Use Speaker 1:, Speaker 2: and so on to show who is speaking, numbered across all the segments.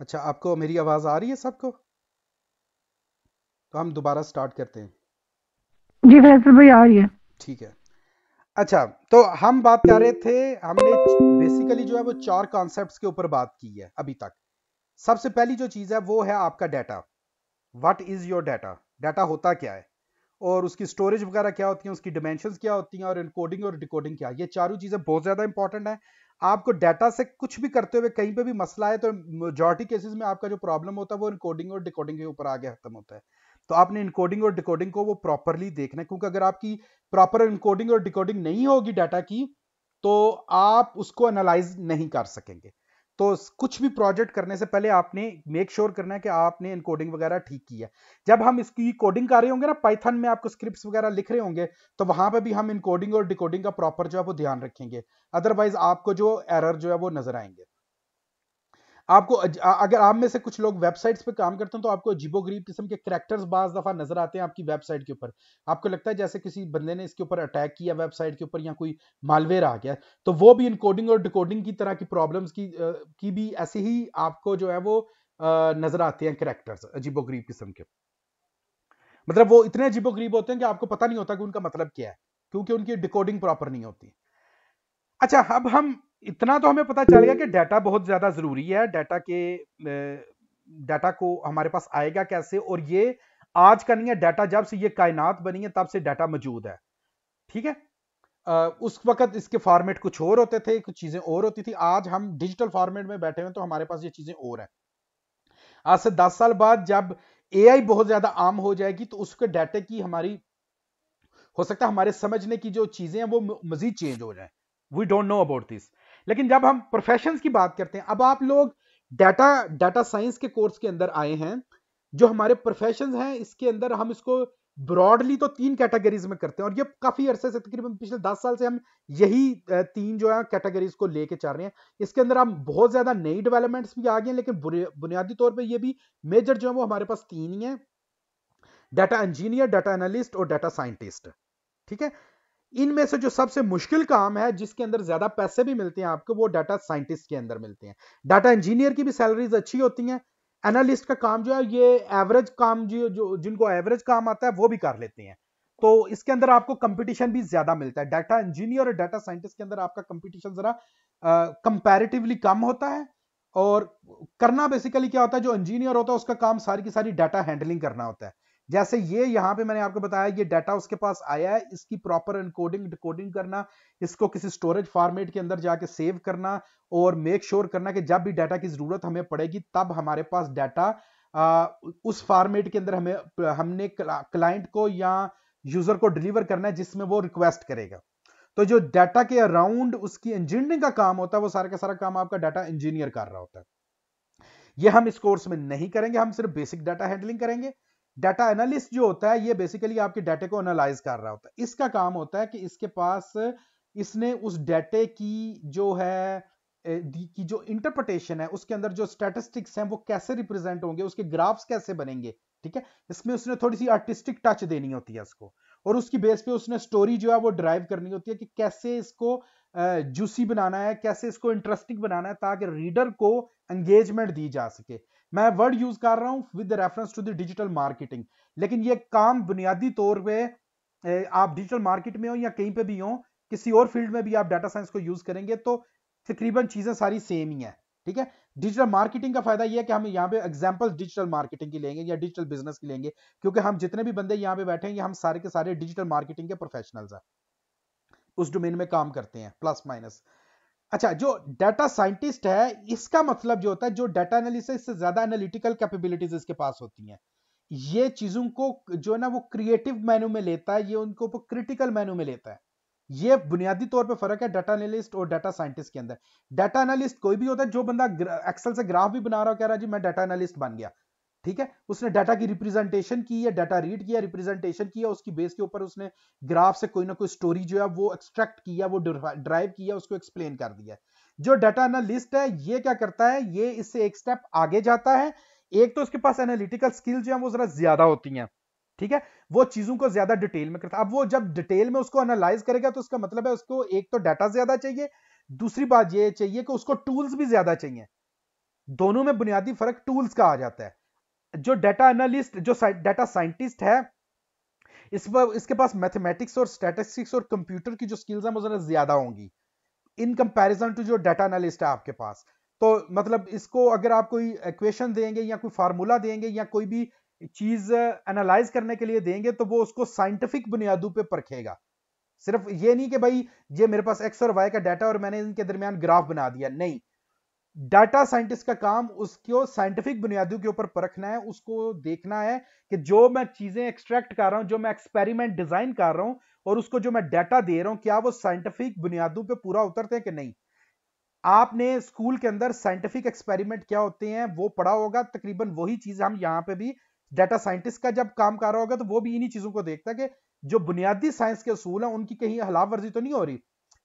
Speaker 1: अच्छा आपको मेरी आवाज़ आ रही है सबको तो हम दोबारा स्टार्ट करते हैं
Speaker 2: जी फैसल भाई आ रही है
Speaker 1: ठीक है अच्छा तो हम बात कर रहे थे हमने बेसिकली जो है वो चार कॉन्सेप्ट्स के ऊपर बात की है अभी तक सबसे पहली जो चीज़ है वो है आपका data what is your data data होता क्या है और उसकी स्टोरेज वगैरह क्या होती है उसकी डिमेंशन क्या होती है और इनकोडिंग और डिकोडिंग क्या ये चारों चीज़ें बहुत ज़्यादा इंपॉर्टेंट है आपको डाटा से कुछ भी करते हुए कहीं पे भी मसला है तो मेजोरिटी केसेस में आपका जो प्रॉब्लम होता है वो इनकोडिंग और डिकोडिंग के ऊपर आगे खत्म होता है तो आपने इनकोडिंग और डिकोडिंग को वो प्रॉपरली देखना है क्योंकि अगर आपकी प्रॉपर इनकोडिंग और डिकोडिंग नहीं होगी डाटा की तो आप उसको एनालाइज नहीं कर सकेंगे तो कुछ भी प्रोजेक्ट करने से पहले आपने मेक श्योर sure करना है कि आपने इनकोडिंग वगैरह ठीक की है जब हम इसकी कोडिंग कर रहे होंगे ना पाइथन में आपको स्क्रिप्ट वगैरह लिख रहे होंगे तो वहां पर भी हम इनकोडिंग और डिकोडिंग का प्रॉपर जो है वो ध्यान रखेंगे अदरवाइज आपको जो एरर जो है वो नजर आएंगे आपको अगर आप में से कुछ लोग वेबसाइट्स पे काम करते हैं तो आपको अजीबो गरीब किस्म के करेक्टर्स बाज दफ़ा नजर आते हैं आपकी वेबसाइट के ऊपर आपको लगता है जैसे किसी बंदे ने इसके ऊपर अटैक किया वेबसाइट के ऊपर या कोई मालवेयर आ गया तो वो भी इनकोडिंग और डिकोडिंग की तरह की प्रॉब्लम्स की की भी ऐसे ही आपको जो है वो नजर आते हैं करेक्टर्स अजीबो गरीब किस्म के मतलब वो इतने अजीबो गरीब होते हैं कि आपको पता नहीं होता कि उनका मतलब क्या है क्योंकि उनकी डिकोडिंग प्रॉपर नहीं होती अच्छा अब हम इतना तो हमें पता चल गया कि डाटा बहुत ज़्यादा ज़रूरी है डाटा के डाटा को हमारे पास आएगा कैसे और ये आज का नहीं है डाटा जब से ये कायनात बनी है तब से डाटा मौजूद है ठीक है उस वक्त इसके फॉर्मेट कुछ और होते थे कुछ चीज़ें और होती थी आज हम डिजिटल फॉर्मेट में बैठे हुए तो हमारे पास ये चीज़ें और हैं आज से दस साल बाद जब ए बहुत ज़्यादा आम हो जाएगी तो उसके डाटे की हमारी हो सकता है हमारे समझने की जो चीज़ें हैं वो मज़ीद चेंज हो जाए we don't know about this लेकिन जब हम प्रोफेशन की बात करते हैं अब आप लोग डाटा डाटा साइंस के कोर्स के अंदर आए हैं जो हमारे प्रोफेशन हैं इसके अंदर हम इसको ब्रॉडली तो तीन कैटेगरीज में करते हैं और ये काफी अरसे से तकरीबन पिछले दस साल से हम यही तीन जो है कैटेगरीज को लेके चल रहे हैं इसके अंदर हम बहुत ज्यादा नई डेवलपमेंट्स भी आ गए हैं लेकिन बुनियादी तौर पे ये भी मेजर जो है वो हमारे पास तीन ही है डाटा इंजीनियर डाटा एनालिस्ट और डाटा साइंटिस्ट ठीक है इनमें से जो सबसे मुश्किल काम है जिसके अंदर ज्यादा पैसे भी मिलते हैं आपको वो डाटा साइंटिस्ट के अंदर मिलते हैं डाटा इंजीनियर की भी सैलरीज अच्छी होती हैं एनालिस्ट का काम जो है ये एवरेज काम जो, जो जिनको एवरेज काम आता है वो भी कर लेते हैं तो इसके अंदर आपको कंपटीशन भी ज्यादा मिलता है डाटा इंजीनियर और डाटा साइंटिस्ट के अंदर आपका कंपटीशन जरा कंपैरेटिवली कम होता है और करना बेसिकली क्या होता है जो इंजीनियर होता है उसका काम सारी की सारी डाटा हैंडलिंग करना होता है जैसे ये यहाँ पे मैंने आपको बताया ये डाटा उसके पास आया है इसकी प्रॉपर एनकोडिंग डिकोडिंग करना इसको किसी स्टोरेज फॉर्मेट के अंदर जाके सेव करना और मेक श्योर sure करना कि जब भी डाटा की ज़रूरत हमें पड़ेगी तब हमारे पास डाटा उस फॉर्मेट के अंदर हमें हमने क्लाइंट को या यूज़र को डिलीवर करना है जिसमें वो रिक्वेस्ट करेगा तो जो डाटा के अराउंड उसकी इंजीनियरिंग का काम होता है वो सारा का सारा काम आपका डाटा इंजीनियर कर रहा होता है ये हम इस कोर्स में नहीं करेंगे हम सिर्फ बेसिक डाटा हैंडलिंग करेंगे डाटा एनालिस्ट जो होता है ये बेसिकली आपके डाटे को एनालाइज कर रहा होता है इसका काम होता है कि इसके पास इसने उस डाटे की जो है की जो इंटरप्रटेशन है उसके अंदर जो स्टेटिस्टिक्स हैं वो कैसे रिप्रेजेंट होंगे उसके ग्राफ्स कैसे बनेंगे ठीक है इसमें उसने थोड़ी सी आर्टिस्टिक टच देनी होती है उसको और उसकी बेस पे उसने स्टोरी जो है वो ड्राइव करनी होती है कि कैसे इसको जूसी बनाना है कैसे इसको इंटरेस्टिंग बनाना है ताकि रीडर को एंगेजमेंट दी जा सके मैं वर्ड यूज कर रहा हूं with reference to the digital marketing लेकिन ये काम बुनियादी तौर पे आप डिजिटल मार्केट में हो या कहीं पे भी हो किसी और फील्ड में भी आप डाटा साइंस को यूज करेंगे तो तकरीबन चीजें सारी सेम ही है ठीक है डिजिटल मार्केटिंग का फायदा यह है कि हम यहाँ पे एग्जाम्पल डिजिटल मार्केटिंग की लेंगे या डिजिटल बिजनेस की लेंगे क्योंकि हम जितने भी बंदे यहाँ पे बैठे हैं हम सारे के सारे डिजिटल मार्केटिंग के प्रोफेशनल्स हैं उस डोमेन में काम करते हैं प्लस माइनस अच्छा जो डाटा साइंटिस्ट है इसका मतलब जो होता है जो डाटा एनालिसिस से ज्यादा एनालिटिकल कैपेबिलिटीज इसके पास होती हैं ये चीजों को जो है ना वो क्रिएटिव मेनू में लेता है ये उनको ऊपर क्रिटिकल मेनू में लेता है ये बुनियादी तौर पे फर्क है डाटा एनालिस्ट और डाटा साइंटिस्ट के अंदर डाटा एनालिस्ट कोई भी होता है जो बंदा एक्सेल से ग्राफ भी बना रहा हो कह रहा है जी मैं डाटा एनालिस्ट बन गया ठीक है उसने डाटा की रिप्रेजेंटेशन की या डाटा रीड किया रिप्रेजेंटेशन किया उसकी बेस के ऊपर उसने ग्राफ से कोई ना कोई स्टोरी जो है वो एक्सट्रैक्ट किया वो ड्राइव किया उसको एक्सप्लेन कर दिया जो डाटा एनालिस्ट है ये क्या करता है ये इससे एक स्टेप आगे जाता है एक तो उसके पास एनालिटिकल स्किल जो है वो जरा ज्यादा होती है ठीक है वो चीजों को ज्यादा डिटेल में करता है अब वो जब डिटेल में उसको एनालाइज करेगा तो उसका मतलब है उसको एक तो डाटा ज्यादा चाहिए दूसरी बात ये चाहिए कि उसको टूल्स भी ज्यादा चाहिए दोनों में बुनियादी फर्क टूल्स का आ जाता है जो डाटा एनालिस्ट जो डाटा साइंटिस्ट है इस पर इसके पास मैथमेटिक्स और स्टैटिस्टिक्स और कंप्यूटर की जो स्किल्स हैं वो ज़रा ज़्यादा होंगी इन कंपैरिजन टू जो डाटा एनालिस्ट है आपके पास तो मतलब इसको अगर आप कोई इक्वेशन देंगे या कोई फार्मूला देंगे या कोई भी चीज़ एनालाइज करने के लिए देंगे तो वो उसको साइंटिफिक बुनियादों पे परखेगा सिर्फ ये नहीं कि भाई ये मेरे पास एक्स और वाई का डाटा और मैंने इनके दरमियान ग्राफ बना दिया नहीं डाटा साइंटिस्ट का काम उसको साइंटिफिक बुनियादियों के ऊपर परखना है उसको देखना है कि जो मैं चीज़ें एक्सट्रैक्ट कर रहा हूं जो मैं एक्सपेरिमेंट डिज़ाइन कर रहा हूं और उसको जो मैं डाटा दे रहा हूं क्या वो साइंटिफिक बुनियादों पे पूरा उतरते हैं कि नहीं आपने स्कूल के अंदर साइंटिफिक एक्सपेरिमेंट क्या होते हैं वो पढ़ा होगा तकरीबन वही चीज़ हम यहाँ पे भी डाटा साइंटिस्ट का जब काम कर रहा होगा तो वो भी इन्हीं चीज़ों को देखता है कि जो बुनियादी साइंस के असूल हैं उनकी कहीं हलाफ वर्जी तो नहीं हो रही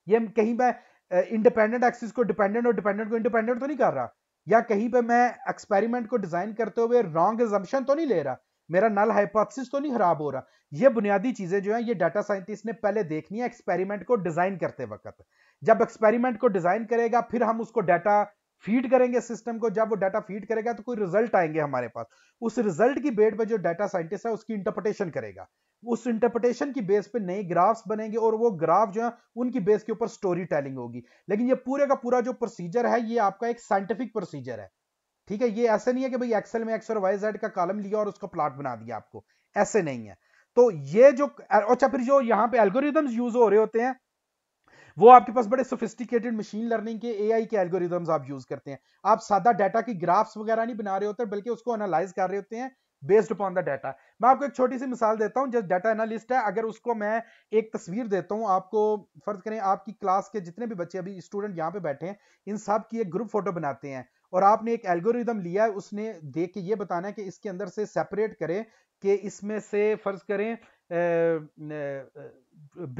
Speaker 1: ये कहीं मैं इंडिपेंडेंट एक्सिस को डिपेंडेंट और डिपेंडेंट को इंडिपेंडेंट तो नहीं कर रहा या कहीं पे मैं एक्सपेरिमेंट को डिजाइन करते हुए रॉन्ग एजम्पन तो नहीं ले रहा मेरा नल हाइपोथेसिस तो नहीं खराब हो रहा ये बुनियादी चीजें जो है ये डाटा साइंटिस्ट ने पहले देखनी है एक्सपेरिमेंट को डिजाइन करते वक्त जब एक्सपेरिमेंट को डिजाइन करेगा फिर हम उसको डाटा फीड करेंगे सिस्टम को जब वो डाटा फीड करेगा तो कोई रिजल्ट आएंगे हमारे पास उस रिजल्ट की बेट पर जो डाटा साइंटिस्ट है उसकी इंटरप्रिटेशन करेगा उस इंटरप्रिटेशन की बेस पे नए ग्राफ्स बनेंगे और वो ग्राफ जो है उनकी बेस के ऊपर स्टोरी टेलिंग होगी लेकिन ये पूरे का पूरा जो प्रोसीजर है ये आपका एक साइंटिफिक प्रोसीजर है ठीक है ये ऐसे नहीं है कि भाई एक्सेल में एक्स और वाई जेड का कॉलम लिया और उसका प्लॉट बना दिया आपको ऐसे नहीं है तो ये जो अच्छा फिर जो यहाँ पे एल्गोरिदम यूज हो रहे होते हैं वो आपके पास बड़े सोफिस्टिकेटेड मशीन लर्निंग के एआई के एल्गोरिदम्स आप यूज करते हैं आप सादा डाटा की ग्राफ्स वगैरह नहीं बना रहे होते बल्कि उसको एनालाइज कर रहे होते हैं बेस्ड अपॉन द डाटा मैं आपको एक छोटी सी मिसाल देता हूँ जस्ट डाटा एनालिस्ट है अगर उसको मैं एक तस्वीर देता हूँ आपको फर्ज करें आपकी क्लास के जितने भी बच्चे अभी स्टूडेंट यहाँ पे बैठे हैं इन सब की एक ग्रुप फोटो बनाते हैं और आपने एक एल्गोरिदम लिया है उसने देख के ये बताना है कि इसके अंदर से सेपरेट करें कि इसमें से फर्ज करें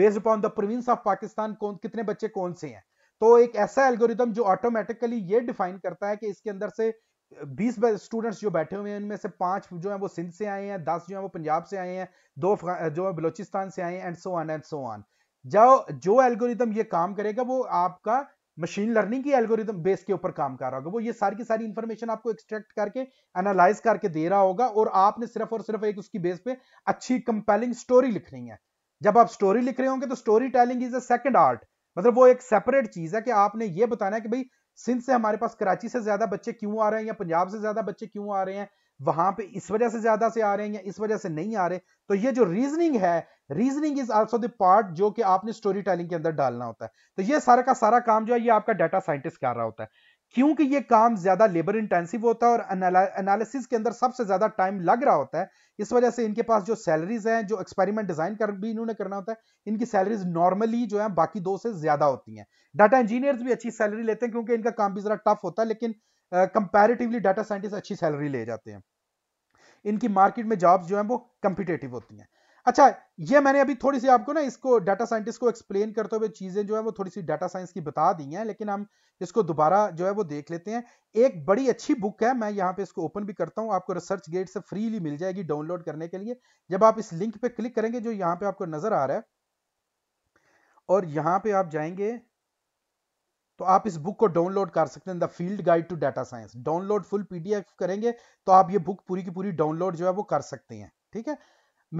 Speaker 1: based upon the province of Pakistan कौन कितने बच्चे कौन से हैं तो एक ऐसा एल्गोरिदम जो ऑटोमेटिकली ये डिफाइन करता है कि इसके अंदर से बीस स्टूडेंट्स जो बैठे हुए हैं उनमें से पांच जो है वो सिंध से आए हैं दस जो है वो पंजाब से आए हैं दो जो है बलोचिस्तान से आए हैं and so on and so on जो जो एल्गोरिदम ये काम करेगा वो आपका मशीन लर्निंग की एल्गोरिदम बेस के ऊपर काम कर रहा होगा वो ये सारी की सारी इंफॉर्मेशन आपको एक्सट्रैक्ट करके एनालाइज करके दे रहा होगा और आपने सिर्फ और सिर्फ एक उसकी बेस पे अच्छी कंपेलिंग स्टोरी लिखनी है जब आप स्टोरी लिख रहे होंगे तो story telling is a second art मतलब वो एक सेपरेट चीज है कि आपने ये बताना है कि भाई सिंध से हमारे पास कराची से ज्यादा बच्चे क्यों आ रहे हैं या पंजाब से ज्यादा बच्चे क्यों आ रहे हैं वहां पे इस वजह से ज्यादा से आ रहे हैं या इस वजह से नहीं आ रहे तो ये जो रीजनिंग है reasoning is also the part जो कि आपने स्टोरी टेलिंग के अंदर डालना होता है तो ये सारा का सारा काम जो है ये आपका डाटा साइंटिस्ट कर रहा होता है क्योंकि ये काम ज्यादा लेबर इंटेंसिव होता है और एनालिसिस के अंदर सबसे ज्यादा टाइम लग रहा होता है इस वजह से इनके पास जो सैलरीज हैं जो एक्सपेरिमेंट डिजाइन कर भी इन्होंने करना होता है इनकी सैलरीज नॉर्मली जो है बाकी दो से ज्यादा होती हैं डाटा इंजीनियर्स भी अच्छी सैलरी लेते हैं क्योंकि इनका काम भी जरा टफ होता है लेकिन कंपेरेटिवली डाटा साइंटिस्ट अच्छी सैलरी ले जाते हैं इनकी मार्केट में जॉब्स जो है वो कंपिटेटिव होती हैं अच्छा ये मैंने अभी थोड़ी सी आपको ना इसको डाटा साइंटिस्ट को एक्सप्लेन करते हुए चीज़ें जो है वो थोड़ी सी डाटा साइंस की बता दी हैं लेकिन हम इसको दोबारा जो है वो देख लेते हैं एक बड़ी अच्छी बुक है मैं यहाँ पे इसको ओपन भी करता हूँ आपको रिसर्च गेट से फ्रीली मिल जाएगी डाउनलोड करने के लिए जब आप इस लिंक पे क्लिक करेंगे जो यहाँ पे आपको नज़र आ रहा है और यहाँ पे आप जाएंगे तो आप इस बुक को डाउनलोड कर सकते हैं the field guide to data science download full PDF करेंगे तो आप ये बुक पूरी की पूरी डाउनलोड जो है वो कर सकते हैं ठीक है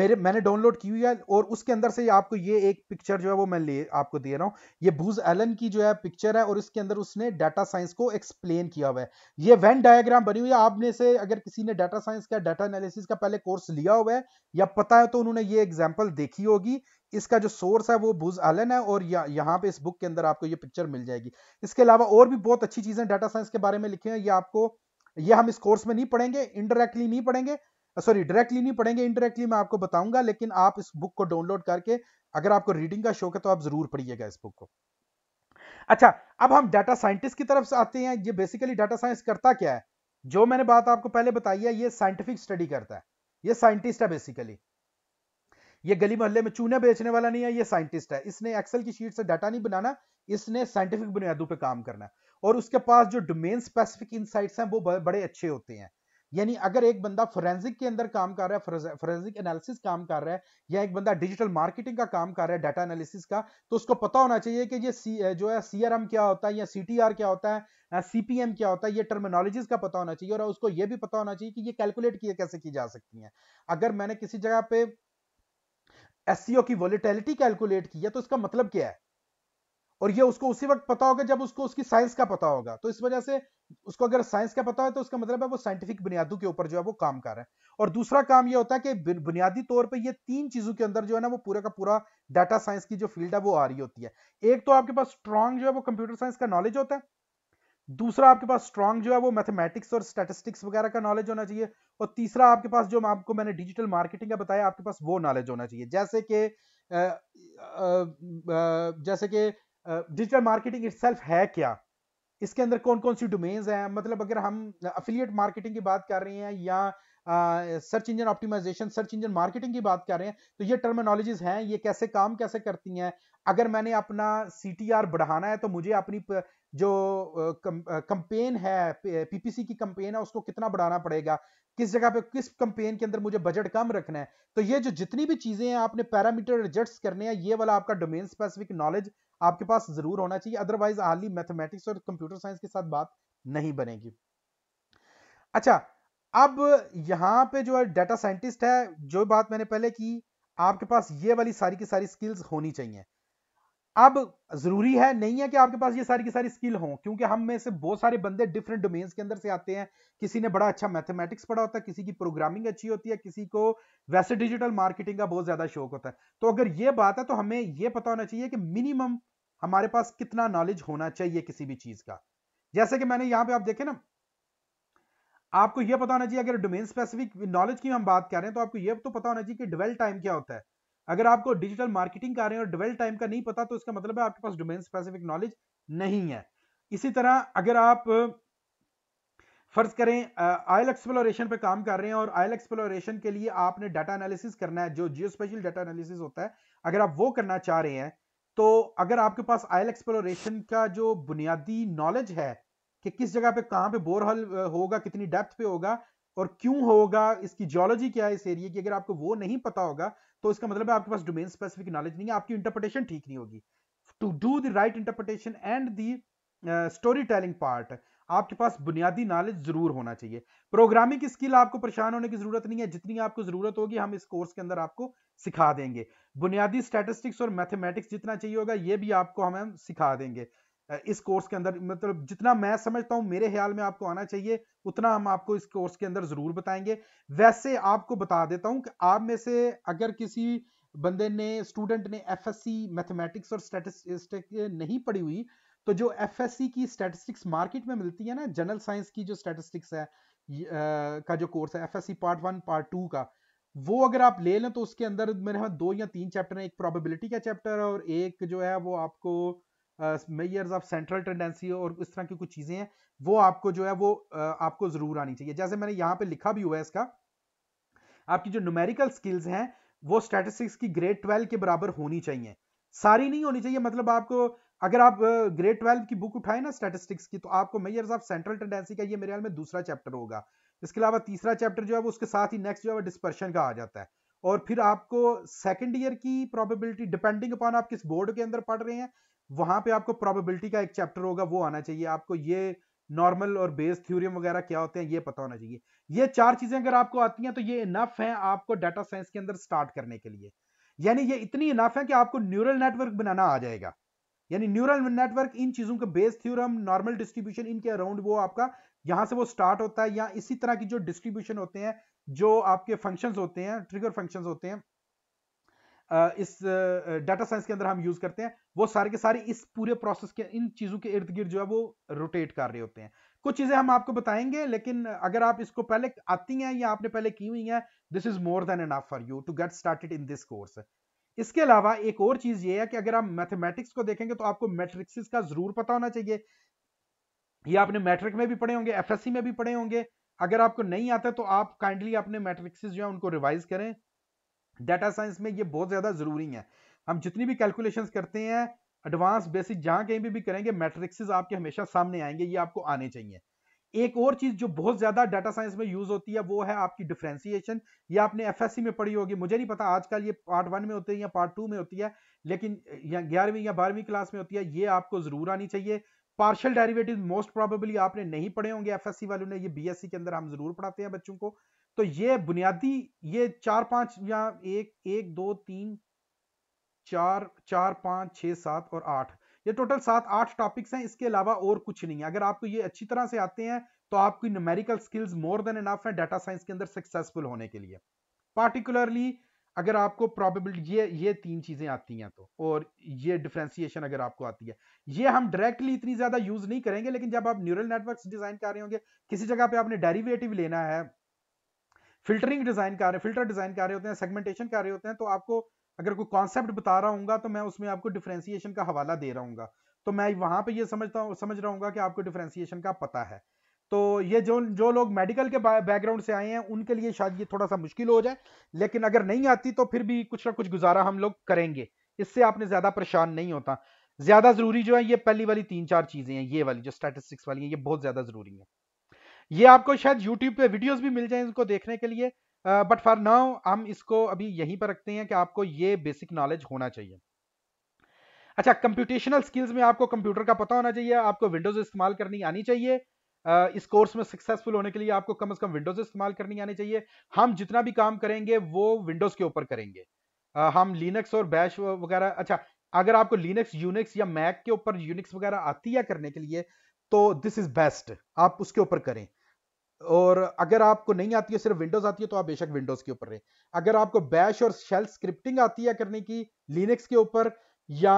Speaker 1: मेरे मैंने डाउनलोड की हुई है और उसके अंदर से आपको ये एक पिक्चर जो है वो मैं ले आपको दे रहा हूँ ये भूज एलन की जो है पिक्चर है और इसके अंदर उसने डाटा साइंस को एक्सप्लेन किया हुआ है ये वेन डायग्राम बनी हुई है आपने से अगर किसी ने डाटा साइंस का डाटा एनालिसिस का पहले कोर्स लिया हुआ है या पता है तो उन्होंने ये एग्जाम्पल देखी होगी इसका जो सोर्स है वो बुज आलन है और यहाँ पे इस बुक के अंदर आपको ये पिक्चर मिल जाएगी इसके अलावा और भी बहुत अच्छी चीज़ें डाटा साइंस के बारे में लिखी हैं ये आपको ये हम इस कोर्स में नहीं पढ़ेंगे इनडायरेक्टली नहीं पढ़ेंगे सॉरी uh, डायरेक्टली नहीं पढ़ेंगे इनडायरेक्टली मैं आपको बताऊंगा लेकिन आप इस बुक को डाउनलोड करके अगर आपको रीडिंग का शौक है तो आप जरूर पढ़िएगा इस बुक को अच्छा अब हम डाटा साइंटिस्ट की तरफ से आते हैं ये बेसिकली डाटा साइंस करता क्या है जो मैंने बात आपको पहले बताई है ये साइंटिफिक स्टडी करता है ये साइंटिस्ट है बेसिकली ये गली मोहल्ले में चूने बेचने वाला नहीं है ये साइंटिस्ट है इसने एक्सेल की शीट से डाटा नहीं बनाना इसने साइंटिफिक बुनियादों पर काम करना और उसके पास जो डोमेन स्पेसिफिक इंसाइट्स हैं वो बड़े अच्छे होते हैं यानी अगर एक बंदा फोरेंसिक के अंदर काम कर रहा है फोरेंसिक एनालिसिस काम कर रहा है या एक बंदा डिजिटल मार्केटिंग का काम कर रहा है डाटा एनालिसिस का तो उसको पता होना चाहिए कि ये सी जो है सी क्या होता है या सी क्या होता है सी क्या होता है ये टर्मिनोलॉजीज का पता होना चाहिए और उसको ये भी पता होना चाहिए कि ये कैलकुलेट किए कैसे की जा सकती है अगर मैंने किसी जगह पे एस की वॉलिटेलिटी कैलकुलेट की है तो इसका मतलब क्या है और ये उसको उसी वक्त पता होगा जब उसको उसकी साइंस का पता होगा तो इस वजह से उसको अगर साइंस का पता है तो उसका मतलब है वो साइंटिफिक बुनियादों के ऊपर जो है वो काम कर रहे हैं और दूसरा काम ये होता है कि बुनियादी तौर पे ये तीन चीज़ों के अंदर जो है ना वो पूरा का पूरा डाटा साइंस की जो फील्ड है वो आ रही होती है एक तो आपके पास स्ट्रांग जो है वो कंप्यूटर साइंस का नॉलेज होता है दूसरा आपके पास स्ट्रांग जो है वो मैथमेटिक्स और स्टेटिस्टिक्स वगैरह का नॉलेज होना चाहिए और तीसरा आपके पास जो आपको मैंने डिजिटल मार्केटिंग का बताया आपके पास वो नॉलेज होना चाहिए जैसे कि जैसे कि डिजिटल मार्केटिंग इट है क्या इसके अंदर कौन कौन सी डोमेन्स हैं मतलब अगर हम अफिलियट मार्केटिंग की बात कर रहे हैं या search engine optimization search engine marketing की बात कर रहे हैं तो ये टर्मिनोलॉजीज हैं ये कैसे काम कैसे करती हैं अगर मैंने अपना सी बढ़ाना है तो मुझे अपनी जो कंपेन है पीपीसी की कंपेन है उसको कितना बढ़ाना पड़ेगा किस जगह पे किस कंपेन के अंदर मुझे बजट कम रखना है तो ये जो जितनी भी चीजें हैं आपने पैरामीटर एडजस्ट करने हैं ये वाला आपका डोमेन स्पेसिफिक नॉलेज आपके पास जरूर होना चाहिए अदरवाइज हाली मैथमेटिक्स और कंप्यूटर साइंस के साथ बात नहीं बनेगी अच्छा अब यहाँ पे जो है डाटा साइंटिस्ट है जो बात मैंने पहले की आपके पास ये वाली सारी की सारी स्किल्स होनी चाहिए अब जरूरी है नहीं है कि आपके पास ये सारी की सारी स्किल हो क्योंकि हम में से बहुत सारे बंदे डिफरेंट डोमेन्स के अंदर से आते हैं किसी ने बड़ा अच्छा मैथमेटिक्स पढ़ा होता है किसी की प्रोग्रामिंग अच्छी होती है किसी को वैसे डिजिटल मार्केटिंग का बहुत ज्यादा शौक होता है तो अगर ये बात है तो हमें ये पता होना चाहिए कि मिनिमम हमारे पास कितना नॉलेज होना चाहिए किसी भी चीज का जैसे कि मैंने यहां पे आप देखें ना आपको यह पता होना चाहिए अगर डोमेन स्पेसिफिक नॉलेज की हम बात कर रहे हैं तो आपको यह तो पता होना चाहिए कि डिवेल टाइम क्या होता है अगर आपको डिजिटल मार्केटिंग कर रहे हैं और डिवेल टाइम का नहीं पता तो इसका मतलब है आपके पास डोमेन स्पेसिफिक नॉलेज नहीं है इसी तरह अगर आप फर्ज करें आयल एक्सप्लोरेशन पे काम कर रहे हैं और आयल एक्सप्लोरेशन के लिए आपने डाटा एनालिसिस करना है जो जियो स्पेशल डाटा एनालिसिस होता है अगर आप वो करना चाह रहे हैं तो अगर आपके पास आयल एक्सप्लोरेशन का जो बुनियादी नॉलेज है कि किस जगह पे कहाँ पे बोर बोरहल होगा कितनी डेप्थ पे होगा और क्यों होगा इसकी जियोलॉजी क्या है इस एरिया की अगर आपको वो नहीं पता होगा तो इसका मतलब है आपके पास डोमेन स्पेसिफिक नॉलेज नहीं है आपकी इंटरप्रिटेशन ठीक नहीं होगी to do the right interpretation and the story telling part आपके पास बुनियादी नॉलेज जरूर होना चाहिए प्रोग्रामिंग स्किल आपको परेशान होने की जरूरत नहीं है जितनी आपको जरूरत होगी हम इस कोर्स के अंदर आपको सिखा देंगे बुनियादी स्टैटिस्टिक्स और मैथमेटिक्स जितना चाहिए होगा ये भी आपको हम सिखा देंगे इस कोर्स के अंदर मतलब जितना मैं समझता हूँ मेरे ख्याल में आपको आना चाहिए उतना हम आपको इस कोर्स के अंदर ज़रूर बताएंगे वैसे आपको बता देता हूँ कि आप में से अगर किसी बंदे ने स्टूडेंट ने एफएससी मैथमेटिक्स और स्टैटिस्टिक नहीं पढ़ी हुई तो जो एफएससी की स्टैटिस्टिक्स मार्केट में मिलती है ना जनरल साइंस की जो स्टैटिस्टिक्स है आ, का जो कोर्स है F part one part two का वो अगर आप ले लें तो उसके अंदर मेरे यहाँ दो या तीन चैप्टर हैं एक प्रोबेबिलिटी का चैप्टर है और एक जो है वो आपको मेयर्स ऑफ सेंट्रल टेंडेंसी और इस तरह की कुछ चीज़ें हैं वो आपको जो है वो uh, आपको ज़रूर आनी चाहिए जैसे मैंने यहाँ पे लिखा भी हुआ है इसका आपकी जो न्यूमेरिकल स्किल्स हैं वो स्टेटिस्टिक्स की ग्रेड ट्वेल्व के बराबर होनी चाहिए सारी नहीं होनी चाहिए मतलब आपको अगर आप ग्रेड ट्वेल्व की बुक उठाए ना स्टैटिस्टिक्स की तो आपको मेयर्स ऑफ सेंट्रल टेंडेंसी का ये मेरे ख्याल में दूसरा चैप्टर होगा इसके अलावा तीसरा चैप्टर जो है वो उसके साथ ही नेक्स्ट जो है डिस्पर्शन का आ जाता है और फिर आपको सेकंड ईयर की प्रोबेबिलिटी डिपेंडिंग अपॉन आप किस बोर्ड के अंदर पढ़ रहे हैं वहां पे आपको प्रोबेबिलिटी का एक चैप्टर होगा वो आना चाहिए आपको ये नॉर्मल और बेस थ्योरियम वगैरह क्या होते हैं ये पता होना चाहिए ये चार चीजें अगर आपको आती हैं तो ये इनफ है आपको डाटा साइंस के अंदर स्टार्ट करने के लिए यानी ये इतनी इनफ है कि आपको न्यूरल नेटवर्क बनाना आ जाएगा यानी न्यूरल नेटवर्क इन चीजों के बेस थ्योरम नॉर्मल डिस्ट्रीब्यूशन इनके अराउंड वो आपका यहां से वो स्टार्ट होता है या इसी तरह की जो डिस्ट्रीब्यूशन होते हैं जो आपके फंक्शंस होते हैं ट्रिगर फंक्शंस होते हैं इस डाटा साइंस के अंदर हम यूज करते हैं वो सारे के सारे इस पूरे प्रोसेस के इन चीजों के इर्द गिर्द जो है वो रोटेट कर रहे होते हैं कुछ चीजें हम आपको बताएंगे लेकिन अगर आप इसको पहले आती हैं या आपने पहले की हुई हैं this is more than enough for you to get started in this course इसके अलावा एक और चीज ये है कि अगर आप मैथमेटिक्स को देखेंगे तो आपको मैट्रिक्स का जरूर पता होना चाहिए ये आपने मैट्रिक में भी पढ़े होंगे एफ में भी पढ़े होंगे अगर आपको नहीं आता तो आप काइंडली अपने मैट्रिक्सेस जो है उनको रिवाइज करें डाटा साइंस में ये बहुत ज़्यादा ज़रूरी है हम जितनी भी कैलकुलेशंस करते हैं एडवांस बेसिक जहाँ कहीं भी, भी करेंगे मैट्रिक्सेस आपके हमेशा सामने आएंगे ये आपको आने चाहिए एक और चीज़ जो बहुत ज़्यादा डाटा साइंस में यूज़ होती है वो है आपकी डिफ्रेंसिएशन ये आपने एफ में पढ़ी होगी मुझे नहीं पता आजकल ये पार्ट वन में होती है या पार्ट टू में होती है लेकिन ग्यारहवीं या बारहवीं क्लास में होती है ये आपको ज़रूर आनी चाहिए पार्शियल डेरिवेटिव मोस्ट प्रोबेबली आपने नहीं पढ़े होंगे एफएससी वालों ने ये बीएससी के अंदर हम जरूर पढ़ाते हैं बच्चों को तो ये बुनियादी ये चार पांच या एक एक दो तीन चार चार पांच छह सात और आठ ये टोटल सात आठ टॉपिक्स हैं इसके अलावा और कुछ नहीं है अगर आपको ये अच्छी तरह से आते हैं तो आपकी numerical skills more than enough है डाटा साइंस के अंदर सक्सेसफुल होने के लिए पार्टिकुलरली अगर आपको प्रॉबेबिलिटी ये ये तीन चीज़ें आती हैं तो और ये डिफ्रेंसिएशन अगर आपको आती है ये हम डायरेक्टली इतनी ज़्यादा यूज़ नहीं करेंगे लेकिन जब आप न्यूरल नेटवर्क डिज़ाइन कर रहे होंगे किसी जगह पे आपने डेरिवेटिव लेना है फिल्टरिंग डिज़ाइन कर रहे फिल्टर डिज़ाइन कर रहे होते हैं सेगमेंटेशन कर रहे होते हैं तो आपको अगर कोई कॉन्सेप्ट बता रहा हूँ तो मैं उसमें आपको डिफ्रेंसिएशन का हवाला दे रहा हूँ तो मैं वहाँ पर यह समझता हूँ समझ रहा हूँ कि आपको डिफ्रेंसिएशन का पता है तो ये जो जो लोग मेडिकल के बैकग्राउंड से आए हैं उनके लिए शायद ये थोड़ा सा मुश्किल हो जाए लेकिन अगर नहीं आती तो फिर भी कुछ ना कुछ गुजारा हम लोग करेंगे इससे आपने ज़्यादा परेशान नहीं होता ज़्यादा ज़रूरी जो है ये पहली वाली तीन चार चीज़ें हैं ये वाली जो स्टैटिस्टिक्स वाली है ये बहुत ज़्यादा ज़रूरी है ये आपको शायद यूट्यूब पे वीडियोज भी मिल जाए इनको देखने के लिए बट फॉर नाउ हम इसको अभी यहीं पर रखते हैं कि आपको ये बेसिक नॉलेज होना चाहिए अच्छा कंप्यूटेशनल स्किल्स में आपको कंप्यूटर का पता होना चाहिए आपको विंडोज इस्तेमाल करनी आनी चाहिए इस कोर्स में सक्सेसफुल होने के लिए आपको कम से कम विंडोज इस्तेमाल करनी आनी चाहिए हम जितना भी काम करेंगे वो विंडोज के ऊपर करेंगे हम लिनक्स और बैश वगैरह अच्छा अगर आपको लिनक्स यूनिक्स या मैक के ऊपर यूनिक्स वगैरह आती है करने के लिए तो दिस इज बेस्ट आप उसके ऊपर करें और अगर आपको नहीं आती है सिर्फ विंडोज आती है तो आप बेशक विंडोज के ऊपर रहें अगर आपको बैश और शेल स्क्रिप्टिंग आती है करने की लिनक्स के ऊपर या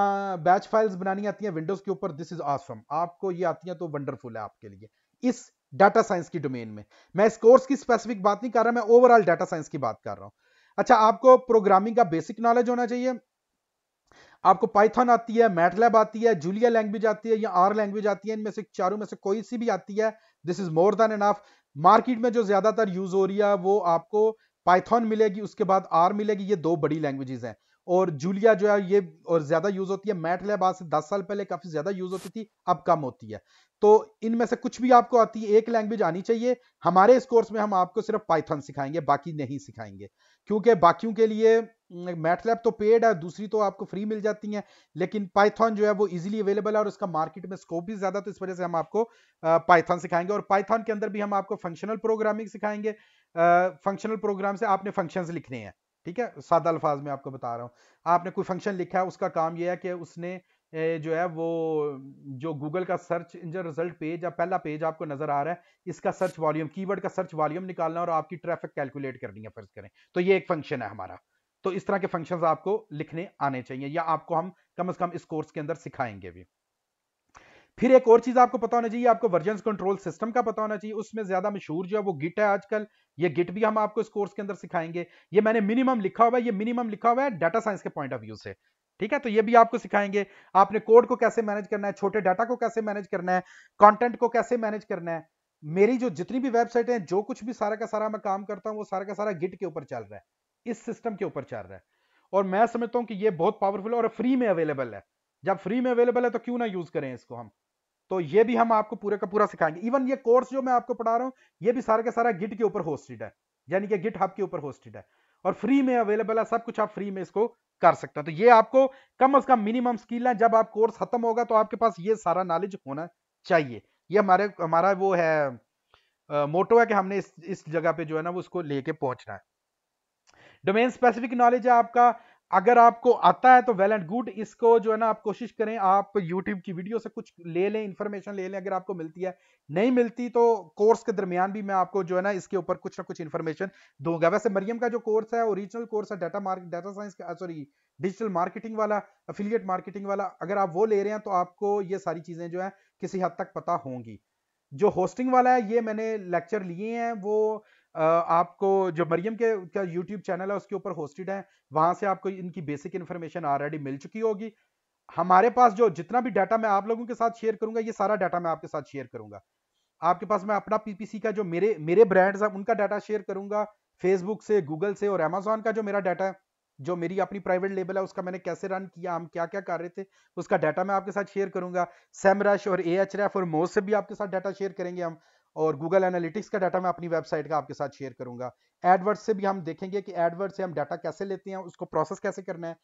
Speaker 1: बैच फाइल्स बनानी आती है विंडोज के ऊपर दिस इज आसम आपको ये आती है तो वंडरफुल है आपके लिए इस डाटा साइंस की डोमेन में मैं इस कोर्स की स्पेसिफिक बात नहीं कर रहा मैं ओवरऑल डाटा साइंस की बात कर रहा हूं अच्छा आपको प्रोग्रामिंग का बेसिक नॉलेज होना चाहिए आपको पाइथन आती है मैटलैब आती है जूलिया लैंग्वेज आती है या आर लैंग्वेज आती है इनमें से चारों में से कोई सी भी आती है this is more than enough market में जो ज्यादातर यूज हो रही है वो आपको पाइथन मिलेगी उसके बाद आर मिलेगी ये दो बड़ी लैंग्वेजेस हैं और जूलिया जो है ये और ज़्यादा यूज़ होती है मैट लैब आज से दस साल पहले काफ़ी ज़्यादा यूज़ होती थी अब कम होती है तो इनमें से कुछ भी आपको आती है एक लैंग्वेज आनी चाहिए हमारे इस कोर्स में हम आपको सिर्फ पाइथन सिखाएंगे बाकी नहीं सिखाएंगे क्योंकि बाकियों के लिए मैटलैब तो पेड है दूसरी तो आपको फ्री मिल जाती है लेकिन पाइथन जो है वो इजिली अवेलेबल है और उसका मार्केट में स्कोप भी ज़्यादा तो इस वजह से हम आपको पाइथन सिखाएंगे और पाइथन के अंदर भी हम आपको फंक्शनल प्रोग्रामिंग सिखाएंगे फंक्शनल प्रोग्राम से आपने फंक्शन लिखने हैं ठीक है सादा अल्फाज में आपको बता रहा हूँ आपने कोई फंक्शन लिखा है उसका काम यह है कि उसने जो है वो जो गूगल का सर्च इंजन रिजल्ट पेज या पहला पेज आपको नजर आ रहा है इसका सर्च वॉल्यूम कीवर्ड का सर्च वॉल्यूम निकालना और आपकी ट्रैफिक कैलकुलेट करनी है फर्ज करें तो ये एक फंक्शन है हमारा तो इस तरह के फंक्शंस आपको लिखने आने चाहिए या आपको हम कम से कम इस कोर्स के अंदर सिखाएंगे भी फिर एक और चीज आपको पता होना चाहिए आपको वर्जन कंट्रोल सिस्टम का पता होना चाहिए उसमें ज्यादा मशहूर जो है वो गिट है आजकल ये गिट भी हम आपको इस कोर्स के अंदर सिखाएंगे ये मैंने मिनिमम लिखा हुआ है ये मिनिमम लिखा हुआ है डाटा साइंस के पॉइंट ऑफ व्यू से ठीक है तो ये भी आपको सिखाएंगे आपने कोड को कैसे मैनेज करना है छोटे डाटा को कैसे मैनेज करना है कॉन्टेंट को कैसे मैनेज करना है मेरी जो जितनी भी वेबसाइट है जो कुछ भी सारा का सारा मैं काम करता हूँ वो सारा का सारा गिट के ऊपर चल रहा है इस सिस्टम के ऊपर चल रहा है और मैं समझता हूँ कि ये बहुत पावरफुल और फ्री में अवेलेबल है जब फ्री में अवेलेबल है तो क्यों ना यूज करें इसको हम तो ये भी हम आपको पूरे का पूरा सिखाएंगे इवन ये कोर्स जो मैं आपको पढ़ा रहा हूँ ये भी सारा का सारा गिट के ऊपर होस्टेड है यानी कि गिट हब के ऊपर होस्टेड है और फ्री में अवेलेबल है सब कुछ आप फ्री में इसको कर सकते हैं तो ये आपको कम अज कम मिनिमम स्किल है जब आप कोर्स खत्म होगा तो आपके पास ये सारा नॉलेज होना चाहिए ये हमारे हमारा वो है मोटो है कि हमने इस इस जगह पे जो है ना वो उसको लेके पहुंचना है डोमेन स्पेसिफिक नॉलेज है आपका अगर आपको आता है तो वेल एंड गुड इसको जो है ना आप कोशिश करें आप यूट्यूब की वीडियो से कुछ ले लें इन्फॉर्मेशन ले लें अगर आपको मिलती है नहीं मिलती तो कोर्स के दरमियान भी मैं आपको जो है ना इसके ऊपर कुछ ना कुछ इन्फॉर्मेशन दूंगा वैसे मरियम का जो कोर्स है ओरिजिनल कोर्स है डाटा मार्केट डाटा साइंस का सॉरी डिजिटल मार्केटिंग वाला अफिलियट मार्केटिंग वाला अगर आप वो ले रहे हैं तो आपको ये सारी चीज़ें जो है किसी हद तक पता होंगी जो होस्टिंग वाला है ये मैंने लेक्चर लिए हैं वो आपको जो मरियम के का यूट्यूब चैनल है उसके ऊपर होस्टेड है वहां से आपको इनकी बेसिक इन्फॉर्मेशन ऑलरेडी मिल चुकी होगी हमारे पास जो जितना भी डाटा मैं आप लोगों के साथ शेयर करूंगा ये सारा डाटा मैं आपके साथ शेयर करूंगा आपके पास मैं अपना पीपीसी का जो मेरे मेरे ब्रांड्स हैं उनका डाटा शेयर करूंगा फेसबुक से गूगल से और अमेजोन का जो मेरा डाटा है जो मेरी अपनी प्राइवेट लेबल है उसका मैंने कैसे रन किया हम क्या क्या कर रहे थे उसका डाटा मैं आपके साथ शेयर करूंगा सेमरश और ए और मोज से भी आपके साथ डाटा शेयर करेंगे हम और गूगल एनालिटिक्स का डाटा मैं अपनी वेबसाइट का आपके साथ शेयर करूंगा एडवर्ड से भी हम देखेंगे कि एडवर्ड से हम डाटा कैसे लेते हैं उसको प्रोसेस कैसे करना है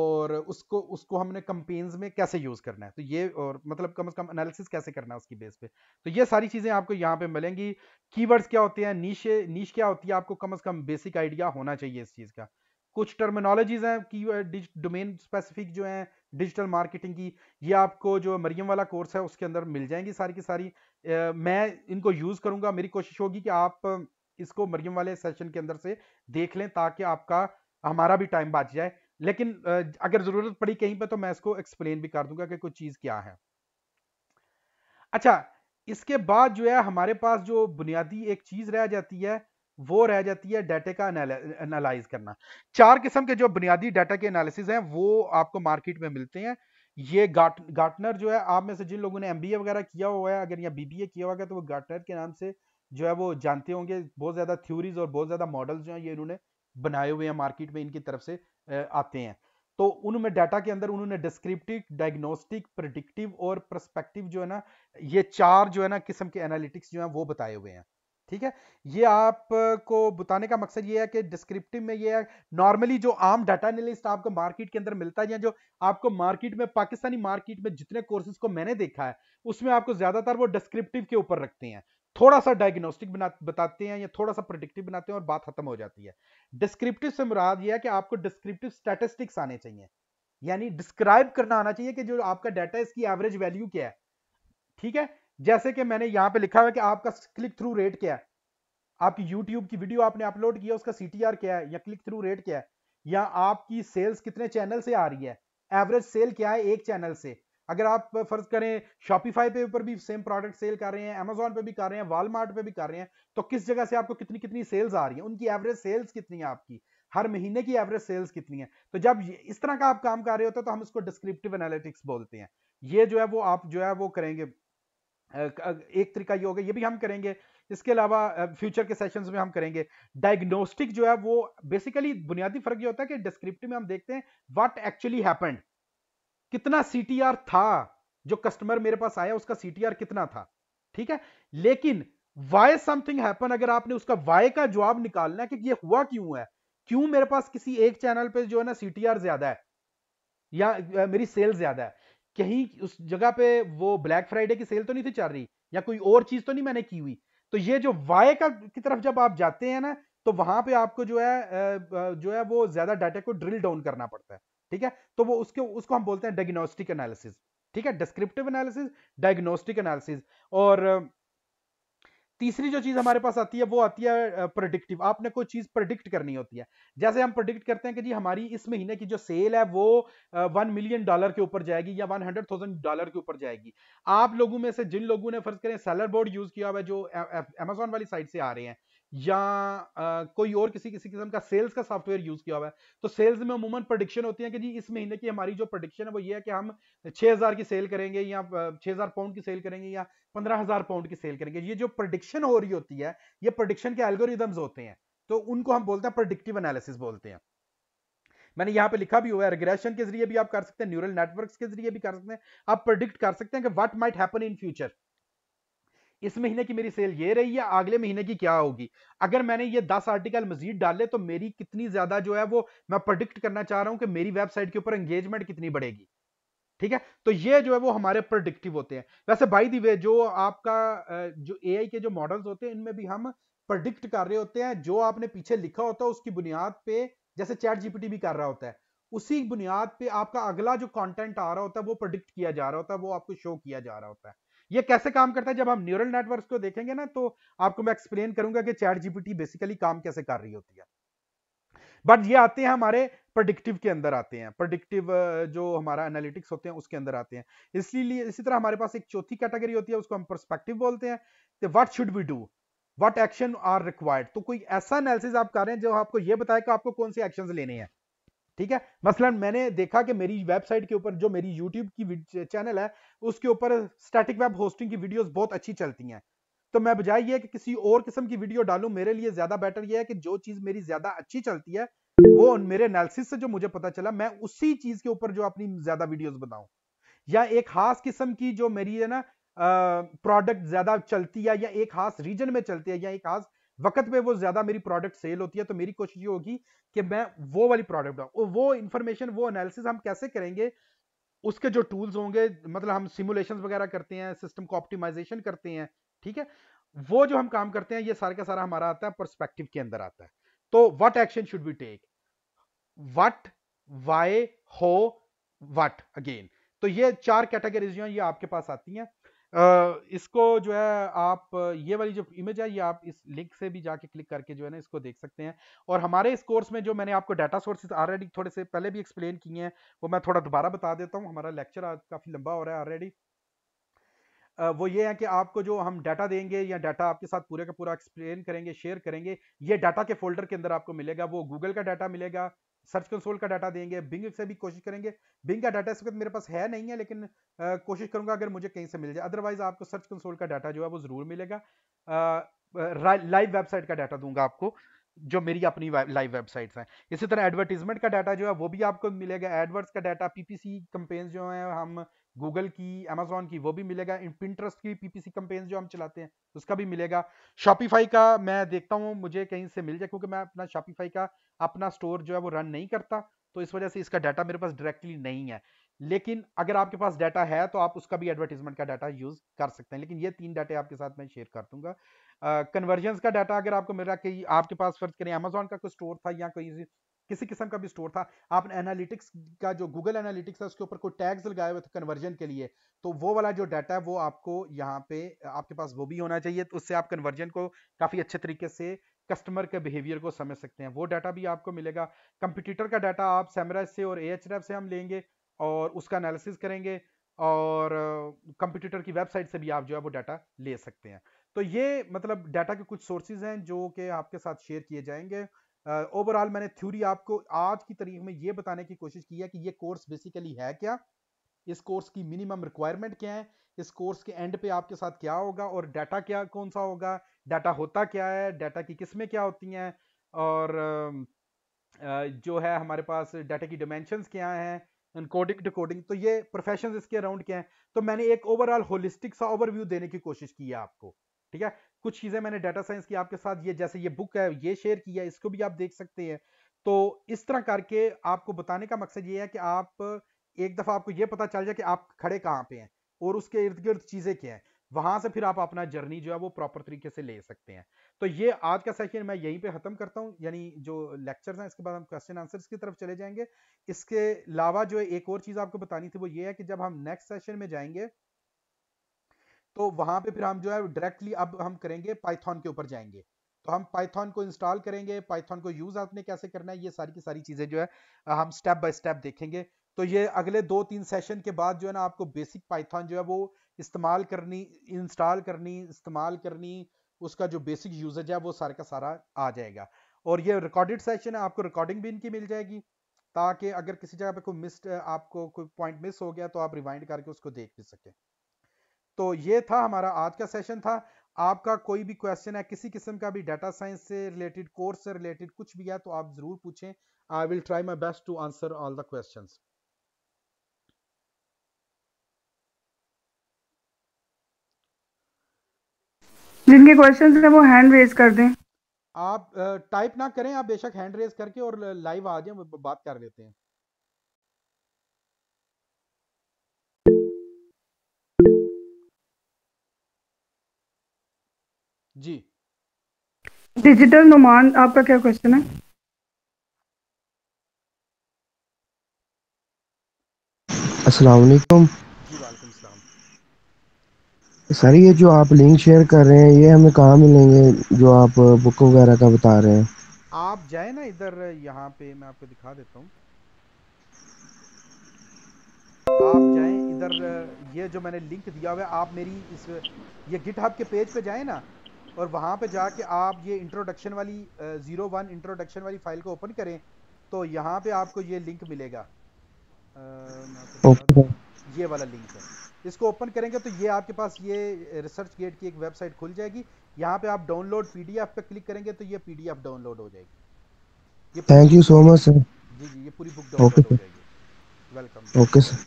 Speaker 1: और उसको उसको हमने कंपेन्स में कैसे यूज़ करना है तो ये और मतलब कम से कम एनालिसिस कैसे करना है उसकी बेस पे तो ये सारी चीज़ें आपको यहाँ पे मिलेंगी कीवर्ड्स क्या होते हैं नीचे नीच क्या होती है आपको कम से कम बेसिक आइडिया होना चाहिए इस चीज़ का कुछ टर्मिनोलॉजीज हैं की डोमेन स्पेसिफिक जो है डिजिटल मार्केटिंग की ये आपको जो मरियम वाला कोर्स है उसके अंदर मिल जाएंगी सारी की सारी मैं इनको यूज़ करूँगा मेरी कोशिश होगी कि आप इसको मरियम वाले सेशन के अंदर से देख लें ताकि आपका हमारा भी टाइम बच जाए लेकिन अगर ज़रूरत पड़ी कहीं पर तो मैं इसको एक्सप्लेन भी कर दूंगा कि कोई चीज़ क्या है अच्छा इसके बाद जो है हमारे पास जो बुनियादी एक चीज़ रह जाती है वो रह जाती है डाटे का एनालाइज करना चार किस्म के जो बुनियादी डाटा के एनालिसिस हैं वो आपको मार्केट में मिलते हैं ये गार्ट गार्टनर जो है आप में से जिन लोगों ने एमबीए वगैरह किया हुआ है अगर या बीबीए किया हुआ है तो वो गार्टनर के नाम से जो है वो जानते होंगे बहुत ज़्यादा थ्योरीज और बहुत ज़्यादा मॉडल्स जो है ये इन्होंने बनाए हुए हैं मार्केट में इनकी तरफ से आते हैं तो उनमें डाटा के अंदर उन्होंने डिस्क्रिप्टिव डायग्नोस्टिक प्रडिक्टिव और प्रस्पेक्टिव जो है ना ये चार जो है ना किस्म के एनालिटिक्स जो है वो बताए हुए हैं ठीक है ये आपको बताने का मकसद ये है कि डिस्क्रिप्टिव में ये है नॉर्मली जो आम डाटा एनालिस्ट आपको मार्केट के अंदर मिलता है या जो आपको मार्केट में पाकिस्तानी मार्केट में जितने कोर्सेज को मैंने देखा है उसमें आपको ज्यादातर वो डिस्क्रिप्टिव के ऊपर रखते हैं थोड़ा सा डायग्नोस्टिक बना बताते हैं या थोड़ा सा प्रोडिक्टिव बनाते हैं और बात खत्म हो जाती है डिस्क्रिप्टिव से मुराद यह है कि आपको डिस्क्रिप्टिव स्टैटिस्टिक्स आने चाहिए यानी डिस्क्राइब करना आना चाहिए कि जो आपका डाटा है इसकी एवरेज वैल्यू क्या है ठीक है जैसे कि मैंने यहाँ पे लिखा हुआ कि आपका क्लिक थ्रू रेट क्या है आपकी यूट्यूब की वीडियो आपने अपलोड किया उसका सी क्या है या क्लिक थ्रू रेट क्या है या आपकी सेल्स कितने चैनल से आ रही है एवरेज सेल क्या है एक चैनल से अगर आप फर्ज करें शॉपिफाई पे ऊपर भी सेम प्रोडक्ट सेल कर रहे हैं अमेजोन पे भी कर रहे हैं वालमार्ट पे भी कर रहे हैं तो किस जगह से आपको कितनी कितनी सेल्स आ रही है उनकी एवरेज सेल्स कितनी है आपकी हर महीने की एवरेज सेल्स कितनी है तो जब इस तरह का आप काम कर रहे होते हैं तो हम इसको डिस्क्रिप्टिव एनालिटिक्स बोलते हैं ये जो है वो आप जो है वो करेंगे एक तरीका ये होगा ये भी हम करेंगे इसके अलावा फ्यूचर के सेशंस में हम करेंगे डायग्नोस्टिक जो है वो बेसिकली बुनियादी फर्क ये होता है कि डिस्क्रिप्टिव में हम देखते हैं व्हाट एक्चुअली हैपेंड कितना सीटीआर था जो कस्टमर मेरे पास आया उसका सीटीआर कितना था ठीक है लेकिन वाई समथिंग हैपन अगर आपने उसका वाई का जवाब निकालना है कि ये हुआ क्यों है क्यों मेरे पास किसी एक चैनल पे जो है ना सीटीआर ज्यादा है या मेरी सेल ज्यादा है कहीं उस जगह पे वो ब्लैक फ्राइडे की सेल तो नहीं थी चल रही या कोई और चीज तो नहीं मैंने की हुई तो ये जो वाई का की तरफ जब आप जाते हैं ना तो वहां पे आपको जो है जो है वो ज्यादा डाटा को ड्रिल डाउन करना पड़ता है ठीक है तो वो उसके उसको हम बोलते हैं डायग्नोस्टिक एनालिसिस ठीक है डिस्क्रिप्टिव एनालिसिस डायग्नोस्टिक एनालिसिस और तीसरी जो चीज हमारे पास आती है वो आती है प्रोडिक्टिव आपने कोई चीज प्रोडिक्ट करनी होती है जैसे हम प्रोडिक्ट करते हैं कि जी हमारी इस महीने की जो सेल है वो वन मिलियन डॉलर के ऊपर जाएगी या वन हंड्रेड थाउजेंड डॉलर के ऊपर जाएगी आप लोगों में से जिन लोगों ने फर्ज करें सेलर बोर्ड यूज किया हुआ है जो अमेजोन वाली साइड से आ रहे हैं या आ, कोई और किसी किसी किस्म का सेल्स का सॉफ्टवेयर यूज किया हुआ है तो सेल्स में अमूमन प्रोडिक्शन होती है कि जी इस महीने की हमारी जो प्रोडिक्शन है वो ये है कि हम 6000 की सेल करेंगे या 6000 पाउंड की सेल करेंगे या 15000 पाउंड की सेल करेंगे ये जो प्रोडिक्शन हो रही होती है ये प्रोडिक्शन के एल्गोरिदम्स होते हैं तो उनको हम बोलते हैं प्रोडिक्टिव एनालिसिस बोलते हैं मैंने यहाँ पे लिखा भी हुआ है रिग्रेशन के जरिए भी आप कर सकते हैं न्यूरल नेटवर्क के जरिए भी कर सकते हैं आप प्रोडिक्ट कर सकते हैं कि what might happen in future इस महीने की मेरी सेल ये रही है अगले महीने की क्या होगी अगर मैंने ये दस आर्टिकल मजीद डाले तो मेरी कितनी ज्यादा जो है वो मैं प्रोडिक्ट करना चाह रहा हूँ कि मेरी वेबसाइट के ऊपर एंगेजमेंट कितनी बढ़ेगी ठीक है तो ये जो है वो हमारे प्रोडिक्टिव होते हैं वैसे बाई दी वे जो आपका जो ए के जो मॉडल्स होते हैं इनमें भी हम प्रोडिक्ट कर रहे होते हैं जो आपने पीछे लिखा होता है उसकी बुनियाद पे जैसे चैट जीपीटी भी कर रहा होता है उसी बुनियाद पे आपका अगला जो कंटेंट आ रहा होता है वो प्रोडिक्ट किया जा रहा होता है वो आपको शो किया जा रहा होता है ये कैसे काम करता है जब हम न्यूरल नेटवर्क को देखेंगे ना तो आपको मैं एक्सप्लेन करूंगा कि चैट जीपीटी बेसिकली काम कैसे कर रही होती है बट ये आते हैं हमारे प्रडिक्टिव के अंदर आते हैं प्रडिक्टिव जो हमारा एनालिटिक्स होते हैं उसके अंदर आते हैं इसलिए इसी तरह हमारे पास एक चौथी कैटेगरी होती है उसको हम परस्पेक्टिव बोलते हैं तो what should we do what action are required तो कोई ऐसा एनालिसिस आप कर रहे हैं जो आपको ये बताए कि आपको कौन से एक्शन लेने हैं ठीक है मसलन मैंने देखा कि मेरी वेबसाइट के ऊपर जो मेरी यूट्यूब की चैनल है उसके ऊपर स्टैटिक वेब होस्टिंग की वीडियोस बहुत अच्छी चलती हैं तो मैं बजाय ये कि किसी और किस्म की वीडियो डालूं मेरे लिए ज्यादा बेटर ये है कि जो चीज मेरी ज्यादा अच्छी चलती है वो मेरे एनालिसिस से जो मुझे पता चला मैं उसी चीज के ऊपर जो अपनी ज्यादा वीडियोज बनाऊं या एक खास किस्म की जो मेरी है ना प्रोडक्ट ज्यादा चलती है या एक खास रीजन में चलती है या एक खास वक्त पे वो ज्यादा मेरी प्रोडक्ट सेल होती है तो मेरी कोशिश ये होगी कि मैं वो वाली प्रोडक्ट वो इन्फॉर्मेशन वो एनालिसिस हम कैसे करेंगे उसके जो टूल्स होंगे मतलब हम सिमुलेशन वगैरह करते हैं सिस्टम को ऑप्टिमाइजेशन करते हैं ठीक है वो जो हम काम करते हैं ये सारे का सारा हमारा आता है परस्पेक्टिव के अंदर आता है तो what action should be take what why how what again तो ये चार कैटेगरीज जो हैं ये आपके पास आती हैं इसको जो है आप ये वाली जो इमेज है ये आप इस लिंक से भी जाके क्लिक करके जो है ना इसको देख सकते हैं और हमारे इस कोर्स में जो मैंने आपको डाटा सोर्सेज ऑलरेडी थोड़े से पहले भी एक्सप्लेन किए हैं वो मैं थोड़ा दोबारा बता देता हूँ हमारा लेक्चर आज काफ़ी लंबा हो रहा है ऑलरेडी वो ये है कि आपको जो हम डाटा देंगे या डाटा आपके साथ पूरे का पूरा एक्सप्लेन करेंगे शेयर करेंगे ये डाटा के फोल्डर के अंदर आपको मिलेगा वो गूगल का डाटा मिलेगा सर्च कंसोल का डाटा देंगे बिंग से भी कोशिश करेंगे बिंग का डाटा इस वक्त मेरे पास है नहीं है लेकिन आ, कोशिश करूंगा अगर मुझे कहीं से मिल जाए अदरवाइज आपको सर्च कंसोल का डाटा जो है वो ज़रूर मिलेगा लाइव वेबसाइट का डाटा दूंगा आपको जो मेरी अपनी लाइव वेबसाइट्स हैं इसी तरह एडवर्टीजमेंट का डाटा जो है वो भी आपको मिलेगा एडवर्ट्स का डाटा पीपीसी कंपेन्स जो हैं हम गूगल की अमेजोन की वो भी मिलेगा पिंट्रस्ट की पीपीसी कंपेन जो हम चलाते हैं उसका भी मिलेगा शॉपिफाई का मैं देखता हूँ मुझे कहीं से मिल जाए क्योंकि मैं अपना शॉपिफाई का अपना स्टोर जो है वो रन नहीं करता तो इस वजह से इसका डाटा मेरे पास डायरेक्टली नहीं है लेकिन अगर आपके पास डाटा है तो आप उसका भी एडवर्टीजमेंट का डाटा यूज़ कर सकते हैं लेकिन ये तीन डाटे आपके साथ मैं शेयर कर दूंगा कन्वर्जेंस uh, का डाटा अगर आपको मिल रहा कि आपके पास फर्ज करें अमेजोन का कोई स्टोर था या कोई किसी किस्म का भी स्टोर था आपने एनालिटिक्स का जो गूगल एनालिटिक्स है उसके ऊपर कोई टैग्स लगाए हुए थे कन्वर्जन के लिए तो वो वाला जो डाटा है वो आपको यहाँ पे आपके पास वो भी होना चाहिए तो उससे आप कन्वर्जन को काफ़ी अच्छे तरीके से कस्टमर के बिहेवियर को समझ सकते हैं वो डाटा भी आपको मिलेगा कंप्यूटर का डाटा आप सैमराज से और ए से हम लेंगे और उसका एनालिसिस करेंगे और कंप्यूटर की वेबसाइट से भी आप जो है वो डाटा ले सकते हैं तो ये मतलब डाटा के कुछ सोर्सेज हैं जो कि आपके साथ शेयर किए जाएंगे ओवरऑल मैंने थ्योरी आपको आज की तारीख में ये बताने की कोशिश की है कि ये कोर्स बेसिकली है क्या इस कोर्स की मिनिमम रिक्वायरमेंट क्या है इस कोर्स के एंड पे आपके साथ क्या होगा और डाटा क्या कौन सा होगा डाटा होता क्या है डाटा की किस्में क्या होती हैं और जो है हमारे पास डाटा की डिमेंशंस क्या हैं कोडिंग डिकोडिंग तो ये प्रोफेशन इसके अराउंड क्या है तो मैंने एक ओवरऑल होलिस्टिक सा ओवरव्यू देने की कोशिश की है आपको ठीक है कुछ चीज़ें मैंने डाटा साइंस की आपके साथ ये जैसे ये बुक है ये शेयर किया इसको भी आप देख सकते हैं तो इस तरह करके आपको बताने का मकसद ये है कि आप एक दफ़ा आपको ये पता चल जाए कि आप खड़े कहाँ पे हैं और उसके इर्द गिर्द चीज़ें क्या हैं वहां से फिर आप अपना जर्नी जो है वो प्रॉपर तरीके से ले सकते हैं तो ये आज का सेशन मैं यहीं पे ख़त्म करता हूँ यानी जो लेक्चर्स हैं इसके बाद हम क्वेश्चन आंसर्स की तरफ चले जाएंगे इसके अलावा जो है एक और चीज़ आपको बतानी थी वो ये है कि जब हम नेक्स्ट सेशन में जाएंगे तो वहां पे फिर हम जो है डायरेक्टली अब हम करेंगे पाइथॉन के ऊपर जाएंगे तो हम पाइथॉन को इंस्टॉल करेंगे पाइथॉन को यूज आपने कैसे करना है ये सारी की सारी चीजें जो है हम स्टेप बाय स्टेप देखेंगे तो ये अगले दो तीन सेशन के बाद जो है ना आपको बेसिक पाइथॉन जो है वो इस्तेमाल करनी इंस्टॉल करनी इस्तेमाल करनी उसका जो बेसिक यूजेज है वो सारा का सारा आ जाएगा और ये रिकॉर्डेड सेशन है आपको रिकॉर्डिंग भी इनकी मिल जाएगी ताकि अगर किसी जगह पे कोई मिस आपको कोई पॉइंट मिस हो गया तो आप रिवाइंड करके उसको देख भी सकें तो ये था हमारा आज का सेशन था आपका कोई भी क्वेश्चन है किसी किस्म का भी डाटा साइंस से रिलेटेड कोर्स से रिलेटेड कुछ भी है तो आप ज़रूर पूछें I will try my best to answer all the question
Speaker 2: जिनके क्वेश्चन है वो हैंड रेज कर दें
Speaker 1: आप टाइप ना करें आप बेशक हैंड रेज करके और लाइव आ जाए बात कर लेते हैं
Speaker 2: जी डिजिटल नुमान आपका क्या क्वेश्चन है
Speaker 3: अस्सलाम वालेकुम सर ये जो आप लिंक शेयर कर रहे हैं ये हमें कहाँ मिलेंगे जो आप बुक वगैरह का बता रहे हैं
Speaker 1: आप जाए ना इधर यहाँ पे मैं आपको दिखा देता हूँ आप जाए इधर ये जो मैंने लिंक दिया हुआ है आप मेरी इस ये गिट के पेज पे जाए ना और वहाँ पे जाके आप ये इंट्रोडक्शन वाली ज़ीरो वन इंट्रोडक्शन वाली फ़ाइल को ओपन करें तो यहाँ पे आपको ये लिंक मिलेगा आ, ये वाला लिंक है इसको ओपन करेंगे तो ये आपके पास ये रिसर्च गेट की एक वेबसाइट खुल जाएगी यहाँ पे आप डाउनलोड पीडीएफ पे क्लिक करेंगे तो ये पीडीएफ डाउनलोड हो जाएगी thank you
Speaker 3: so much sir जी जी ये पूरी बुक डाउनलोड okay. हो
Speaker 1: जाएगी वेलकम ओके सर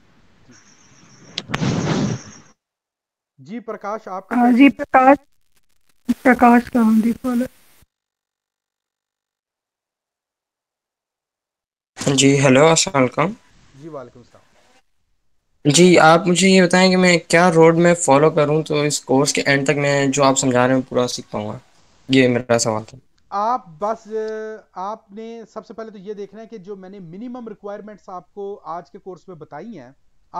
Speaker 1: जी प्रकाश आप हाँ, जी प्रकाश
Speaker 2: प्रकाश का हम दीपाल जी हेलो असलकम जी वालेकुम सलाम जी आप मुझे ये बताएं कि मैं क्या रोड में फॉलो करूं तो इस कोर्स के एंड तक मैं जो आप समझा रहे हैं पूरा सीख पाऊंगा ये मेरा सवाल था
Speaker 1: आप बस आपने सबसे पहले तो ये देखना है कि जो मैंने मिनिमम रिक्वायरमेंट्स आपको आज के कोर्स में बताई हैं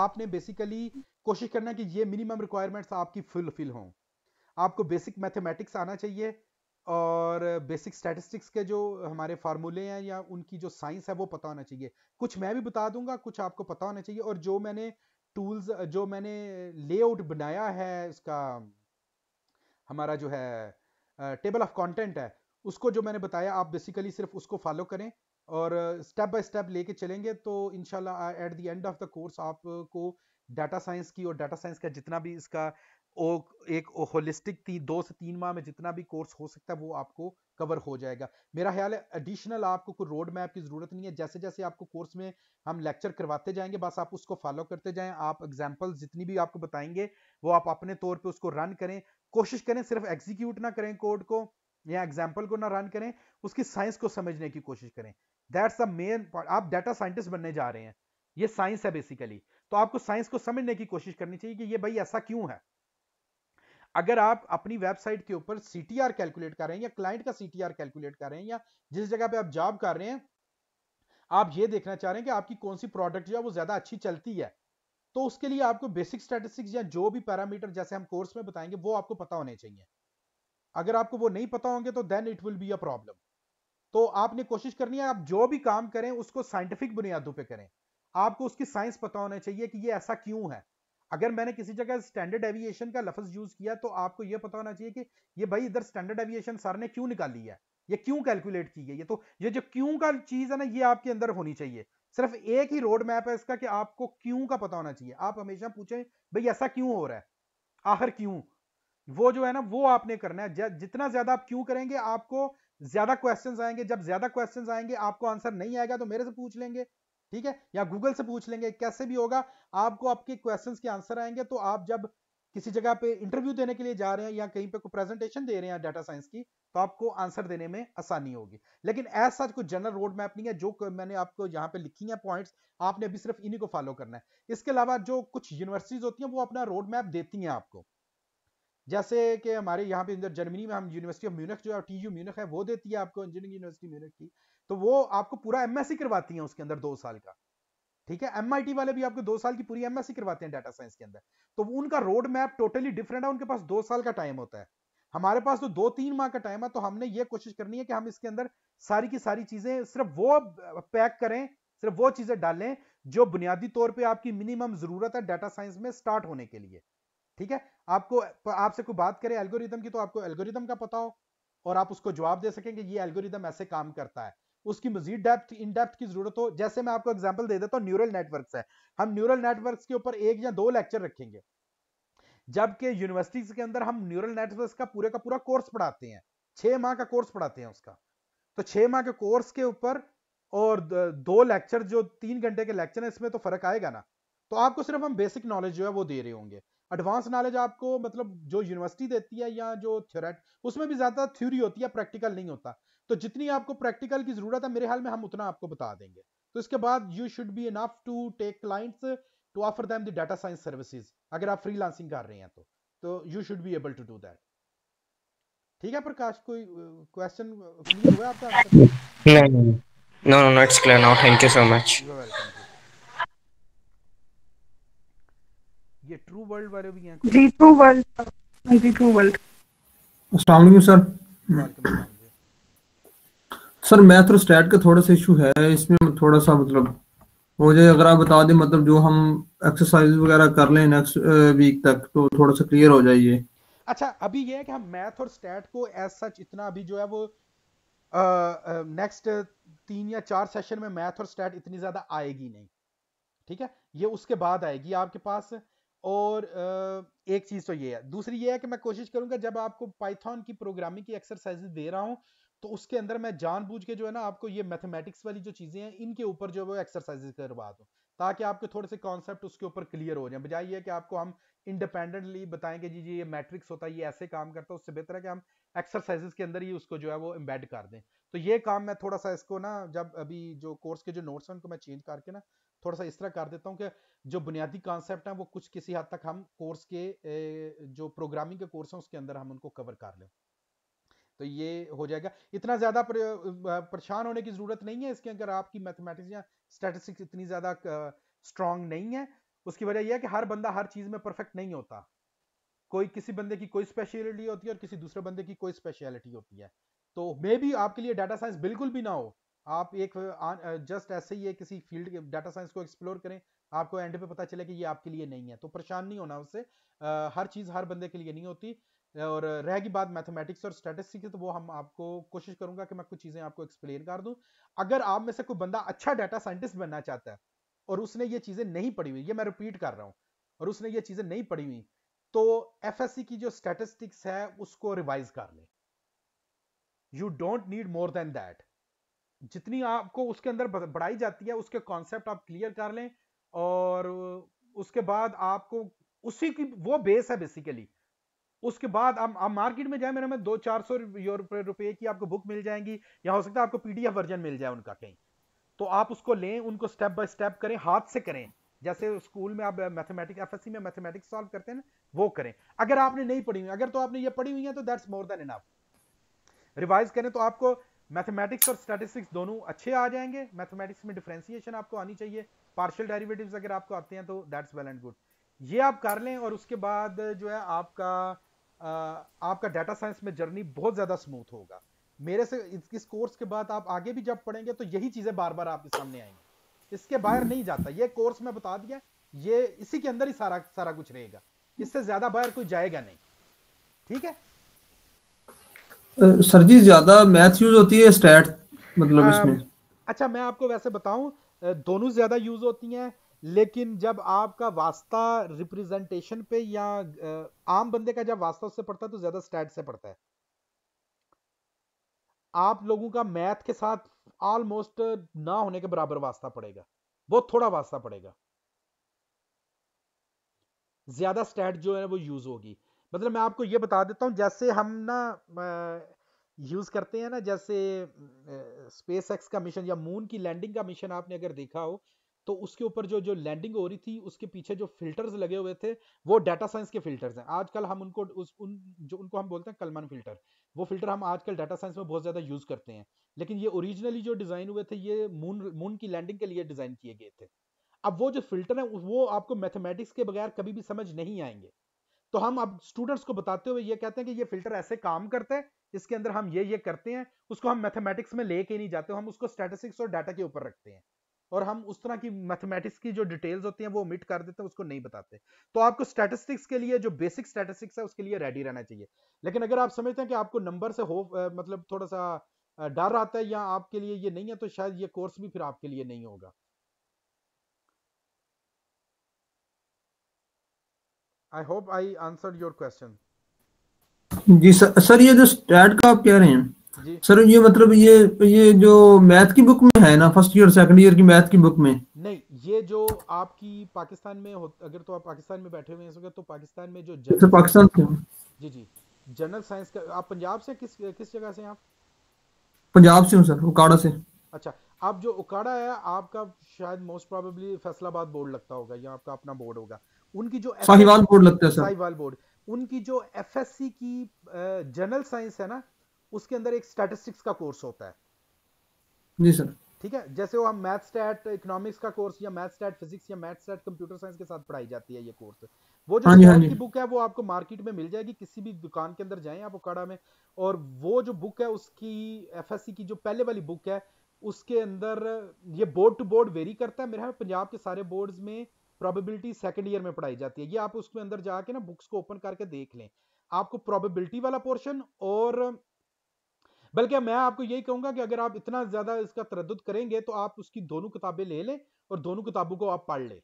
Speaker 1: आपने बेसिकली कोशिश करना है कि ये मिनिमम रिक्वायरमेंट्स आपकी फुलफिल हों आपको बेसिक मैथमेटिक्स आना चाहिए और बेसिक स्टैटिस्टिक्स के जो हमारे फार्मूले हैं या उनकी जो साइंस है वो पता होना चाहिए कुछ मैं भी बता दूंगा कुछ आपको पता होना चाहिए और जो मैंने टूल्स जो मैंने लेआउट बनाया है उसका हमारा जो है टेबल ऑफ कंटेंट है उसको जो मैंने बताया आप बेसिकली सिर्फ उसको फॉलो करें और स्टेप बाय स्टेप लेके चलेंगे तो इनशाला at the end of the course आपको डाटा साइंस की और डाटा साइंस का जितना भी इसका एक होलिस्टिक थी दो से तीन माह में जितना भी कोर्स हो सकता है वो आपको कवर हो जाएगा मेरा ख्याल है एडिशनल आपको कोई रोड मैप की ज़रूरत नहीं है जैसे जैसे आपको कोर्स में हम लेक्चर करवाते जाएंगे बस आप उसको फॉलो करते जाएं आप एग्जाम्पल जितनी भी आपको बताएंगे वो आप अपने तौर पर उसको रन करें कोशिश करें सिर्फ एग्जीक्यूट ना करें कोड को या एग्जाम्पल को ना रन करें उसकी साइंस को समझने की कोशिश करें दैट्स द मेन आप डाटा साइंटिस्ट बनने जा रहे हैं ये साइंस है बेसिकली तो आपको साइंस को समझने की कोशिश करनी चाहिए कि ये भाई ऐसा क्यों है अगर आप अपनी वेबसाइट के ऊपर सी कैलकुलेट कर रहे हैं या क्लाइंट का सी कैलकुलेट कर रहे हैं या जिस जगह पे आप जॉब कर रहे हैं आप ये देखना चाह रहे हैं कि आपकी कौन सी प्रोडक्ट जो है वो ज्यादा अच्छी चलती है तो उसके लिए आपको बेसिक स्टैटिस्टिक्स या जो भी पैरामीटर जैसे हम कोर्स में बताएंगे वो आपको पता होने चाहिए अगर आपको वो नहीं पता होंगे तो then it will be a problem तो आपने कोशिश करनी है आप जो भी काम करें उसको साइंटिफिक बुनियादों पर करें आपको उसकी साइंस पता होना चाहिए कि ये ऐसा क्यों है अगर मैंने किसी जगह स्टैंडर्ड एविएशन का लफ्ज यूज किया तो आपको यह पता होना चाहिए कि ये भाई इधर स्टैंडर्ड एविएशन सर ने क्यों निकाली है ये क्यों कैलकुलेट की है ये तो ये जो क्यों का चीज है ना ये आपके अंदर होनी चाहिए सिर्फ एक ही रोड मैप है इसका कि आपको क्यों का पता होना चाहिए आप हमेशा पूछें भाई ऐसा क्यों हो रहा है आखिर क्यों वो जो है ना वो आपने करना है जितना ज्यादा आप क्यों करेंगे आपको ज्यादा क्वेश्चंस आएंगे जब ज्यादा क्वेश्चंस आएंगे आपको आंसर नहीं आएगा तो मेरे से पूछ लेंगे ठीक है या गूगल से पूछ लेंगे कैसे भी होगा आपको आपके क्वेश्चन के आंसर आएंगे तो आप जब किसी जगह पे इंटरव्यू देने के लिए जा रहे हैं या कहीं पे कोई प्रेजेंटेशन दे रहे हैं डाटा साइंस की तो आपको आंसर देने में आसानी होगी लेकिन ऐसा कोई जनरल रोड मैप नहीं है जो मैंने आपको यहाँ पे लिखी है पॉइंट्स आपने अभी सिर्फ इन्हीं को फॉलो करना है इसके अलावा जो कुछ यूनिवर्सिटीज होती हैं वो अपना रोड मैप देती हैं आपको जैसे कि हमारे यहाँ पे जर्मनी में हम यूनिवर्सिटी ऑफ म्यूनिक जो है टी यू है वो देती है आपको इंजीनियरिंग यूनिवर्सिटी म्यूनिक की तो वो आपको पूरा एमएससी करवाती हैं उसके अंदर दो साल का ठीक है एम वाले भी आपको दो साल की पूरी एमएससी करवाते हैं डाटा साइंस के अंदर तो उनका रोड मैप टोटली डिफरेंट है उनके पास दो साल का टाइम होता है हमारे पास तो दो तीन माह का टाइम है तो हमने ये कोशिश करनी है कि हम इसके अंदर सारी की सारी चीजें सिर्फ वो पैक करें सिर्फ वो चीजें डालें जो बुनियादी तौर पे आपकी मिनिमम जरूरत है डाटा साइंस में स्टार्ट होने के लिए ठीक है आपको आपसे कोई बात करे एल्गोरिदम की तो आपको एल्गोरिदम का पता हो और आप उसको जवाब दे सकें कि ये एल्गोरिदम ऐसे काम करता है उसकी मजीद डेप्थ इन डेप्थ की जरूरत हो जैसे मैं आपको एग्जाम्पल दे देता हूँ न्यूरल नेटवर्क है हम न्यूरल नेटवर्क के ऊपर एक या दो लेक्चर रखेंगे जबकि यूनिवर्सिटीज के अंदर हम न्यूरल नेटवर्क का पूरे का पूरा कोर्स पढ़ाते हैं छह माह का कोर्स पढ़ाते हैं उसका तो छह माह के कोर्स के ऊपर और दो लेक्चर जो तीन घंटे के लेक्चर है इसमें तो फर्क आएगा ना तो आपको सिर्फ हम बेसिक नॉलेज जो है वो दे रहे होंगे एडवांस नॉलेज आपको मतलब जो यूनिवर्सिटी देती है या जो थ्योरेट उसमें भी ज़्यादा थ्योरी होती है प्रैक्टिकल नहीं होता तो जितनी आपको प्रैक्टिकल की जरूरत है मेरे हाल में हम उतना आपको बता देंगे तो इसके बाद you should be enough to take clients to offer them the data science services अगर आप फ्री कर रहे हैं तो तो you should be able to do that ठीक है प्रकाश कोई क्वेश्चन क्लियर हुआ आपका
Speaker 2: नहीं no no no it's clear now thank you so much
Speaker 1: ये ट्रू वर्ल्ड वाले भी हैं
Speaker 2: जी
Speaker 3: ट्रू वर्ल्ड हाँ जी ट्रू वर्ल्ड अस्सलाम वालेकुम सर सर मैथ्रोस्टैट तो का थोड़ा सा इशू है इसमें थोड़ा सा मतलब मुझे अगर आप बता दें मतलब जो हम एक्सरसाइज वगैरह कर लें नेक्स्ट वीक तक तो थोड़ा सा क्लियर हो जाइए अच्छा अभी
Speaker 1: ये है कि हम मैथ और स्टैट को एज सच इतना अभी जो है वो नेक्स्ट तीन या चार सेशन में मैथ और स्टैट इतनी ज़्यादा आएगी नहीं ठीक है ये उसके बाद आएगी आपके पास और uh, एक चीज़ तो ये है दूसरी ये है कि मैं कोशिश करूंगा जब आपको पाइथन की प्रोग्रामिंग की एक्सरसाइज दे रहा हूँ तो उसके अंदर मैं जानबूझ के जो है ना आपको ये मैथमेटिक्स वाली जो चीज़ें हैं इनके ऊपर जो है वो एक्सरसाइजेज करवा दूँ ताकि आपके थोड़े से कॉन्सेप्ट उसके ऊपर क्लियर हो जाए बजाय ये कि आपको हम इंडिपेंडेंटली बताएंगे जी जी ये मैट्रिक्स होता है ये ऐसे काम करता है उससे बेहतर है कि हम एक्सरसाइजेज के अंदर ही उसको जो है वो एम्बेड कर दें तो ये काम मैं थोड़ा सा इसको ना जब अभी जो कोर्स के जो नोट्स हैं उनको मैं चेंज करके ना थोड़ा सा इस तरह कर देता हूँ कि जो बुनियादी कॉन्सेप्ट हैं वो कुछ किसी हद तक हम कोर्स के जो प्रोग्रामिंग के कोर्स हैं उसके अंदर हम उनको कवर कर लें तो ये हो जाएगा इतना ज़्यादा परेशान होने की ज़रूरत नहीं है इसके अगर आपकी मैथमेटिक्स या स्टैटिस्टिक्स इतनी ज़्यादा स्ट्रांग नहीं है उसकी वजह यह है कि हर बंदा हर चीज़ में परफेक्ट नहीं होता कोई किसी बंदे की कोई स्पेशलिटी होती है और किसी दूसरे बंदे की कोई स्पेशलिटी होती है तो मे भी आपके लिए डाटा साइंस बिल्कुल भी ना हो आप एक जस्ट ऐसे ही किसी फील्ड के डाटा साइंस को एक्सप्लोर करें आपको एंड पे पता चले कि ये आपके लिए नहीं है तो परेशान नहीं होना उससे हर चीज़ हर बंदे के लिए नहीं होती और रह गई बात मैथमेटिक्स और स्टैटिस्टिक्स की तो वो हम आपको कोशिश करूंगा कि मैं कुछ चीज़ें आपको एक्सप्लेन कर दूं अगर आप में से कोई बंदा अच्छा डाटा साइंटिस्ट बनना चाहता है और उसने ये चीज़ें नहीं पढ़ी हुई ये मैं रिपीट कर रहा हूँ और उसने ये चीज़ें नहीं पढ़ी हुई तो एफ की जो स्टैटिस्टिक्स है उसको रिवाइज कर लें you don't need more than that जितनी आपको उसके अंदर बढ़ाई जाती है उसके कॉन्सेप्ट आप क्लियर कर लें और उसके बाद आपको उसी की वो बेस है बेसिकली उसके बाद आप आप मार्केट में जाए मेरे में दो चार सौ रुपये की आपको बुक मिल जाएंगी या हो सकता है आपको पीडीएफ वर्जन मिल जाए उनका कहीं तो आप उसको लें उनको स्टेप बाय स्टेप करें हाथ से करें जैसे स्कूल में आप मैथमेटिक्स एफ में मैथमेटिक्स सॉल्व करते हैं ना वो करें अगर आपने नहीं पढ़ी हुई अगर तो आपने ये पढ़ी हुई है तो that's more than enough revise करें तो आपको मैथमेटिक्स और स्टैटिस्टिक्स दोनों अच्छे आ जाएंगे मैथमेटिक्स में डिफ्रेंसिएशन आपको आनी चाहिए पार्शियल डेरिवेटिव्स अगर आपको आते हैं तो दैट्स वेल एंड गुड ये आप कर लें और उसके बाद जो है आपका आपका डाटा साइंस में जर्नी बहुत ज़्यादा स्मूथ होगा मेरे से इस कोर्स के बाद आप आगे भी जब पढ़ेंगे तो यही चीज़ें बार बार आपके सामने आएंगी इसके बाहर नहीं जाता ये कोर्स में बता दिया ये इसी के अंदर ही सारा सारा कुछ रहेगा इससे ज़्यादा बाहर कोई जाएगा नहीं ठीक है
Speaker 3: सर जी ज्यादा मैथ यूज होती है स्टैट मतलब इसमें
Speaker 1: अच्छा मैं आपको वैसे बताऊं दोनों ज्यादा यूज होती हैं लेकिन जब आपका वास्ता रिप्रेजेंटेशन पे या आम बंदे का जब वास्ता उससे पड़ता है तो ज्यादा स्टैट से पड़ता है आप लोगों का मैथ के साथ ऑलमोस्ट ना होने के बराबर वास्ता पड़ेगा बहुत थोड़ा वास्ता पड़ेगा ज्यादा स्टैट जो है वो यूज होगी मतलब मैं आपको ये बता देता हूँ जैसे हम ना यूज करते हैं ना जैसे स्पेस एक्स का मिशन या मून की लैंडिंग का मिशन आपने अगर देखा हो तो उसके ऊपर जो जो लैंडिंग हो रही थी उसके पीछे जो फिल्टर्स लगे हुए थे वो डाटा साइंस के फिल्टर्स हैं आजकल हम उनको उस उन जो उनको हम बोलते हैं कलमान फिल्टर वो फिल्टर हम आजकल डाटा साइंस में बहुत ज़्यादा यूज़ करते हैं लेकिन ये ओरिजिनली जो डिज़ाइन हुए थे ये मून मून की लैंडिंग के लिए डिज़ाइन किए गए थे अब वो जो फिल्टर हैं वो आपको मैथमेटिक्स के बगैर कभी भी समझ नहीं आएंगे तो हम अब स्टूडेंट्स को बताते हुए ये कहते हैं कि ये फिल्टर ऐसे काम करते हैं इसके अंदर हम ये ये करते हैं उसको हम मैथमेटिक्स में लेके नहीं जाते हम उसको स्टैटिस्टिक्स और डाटा के ऊपर रखते हैं और हम उस तरह की मैथमेटिक्स की जो डिटेल्स होती हैं वो ओमिट कर देते हैं उसको नहीं बताते तो आपको स्टैटिस्टिक्स के लिए जो बेसिक स्टैटिस्टिक्स है उसके लिए रेडी रहना चाहिए लेकिन अगर आप समझते हैं कि आपको नंबर से हो मतलब थोड़ा सा डर आता है या आपके लिए ये नहीं है तो शायद ये कोर्स भी फिर आपके लिए नहीं होगा I hope I answer your question
Speaker 3: जी सर सर ये जो स्टैट का आप कह रहे हैं सर ये मतलब ये ये जो मैथ की बुक में है ना फर्स्ट ईयर सेकंड ईयर की मैथ की बुक में
Speaker 1: नहीं ये जो आपकी पाकिस्तान में अगर तो आप पाकिस्तान में बैठे हुए हैं तो पाकिस्तान में जो जनरल अच्छा, पाकिस्तान से जी जी जनरल साइंस का आप पंजाब से किस किस जगह से आप
Speaker 3: पंजाब से हूँ सर उकाड़ा से
Speaker 1: अच्छा आप जो उकाड़ा है आपका शायद मोस्ट प्रोबेबली फैसलाबाद बोर्ड लगता होगा या आपका अपना बोर्ड होगा उनकी जो साहिवाल बोर्ड लगता है सर साहिवाल बोर्ड उनकी जो एफएससी की जनरल साइंस है ना उसके अंदर एक स्टैटिस्टिक्स का कोर्स होता है जी सर ठीक है जैसे वो हम मैथ स्टैट इकोनॉमिक्स का कोर्स या मैथ स्टैट फिजिक्स या मैथ स्टैट कंप्यूटर साइंस के साथ पढ़ाई जाती है ये कोर्स वो जो हाँ, हाँ की बुक है वो आपको मार्केट में मिल जाएगी किसी भी दुकान के अंदर जाएं आप उकाड़ा में और वो जो बुक है उसकी एफ की जो पहले वाली बुक है उसके अंदर ये बोर्ड टू बोर्ड वेरी करता है मेरे पंजाब के सारे बोर्ड्स में प्रोबेबिलिटी सेकेंड ईयर में पढ़ाई जाती है ये आप उसके अंदर जाके ना बुक्स को ओपन करके देख लें आपको प्रोबेबिलिटी वाला पोर्शन और बल्कि मैं आपको यही कहूंगा कि अगर आप इतना ज्यादा इसका तरद करेंगे तो आप उसकी दोनों किताबें ले लें और दोनों किताबों को आप पढ़ लें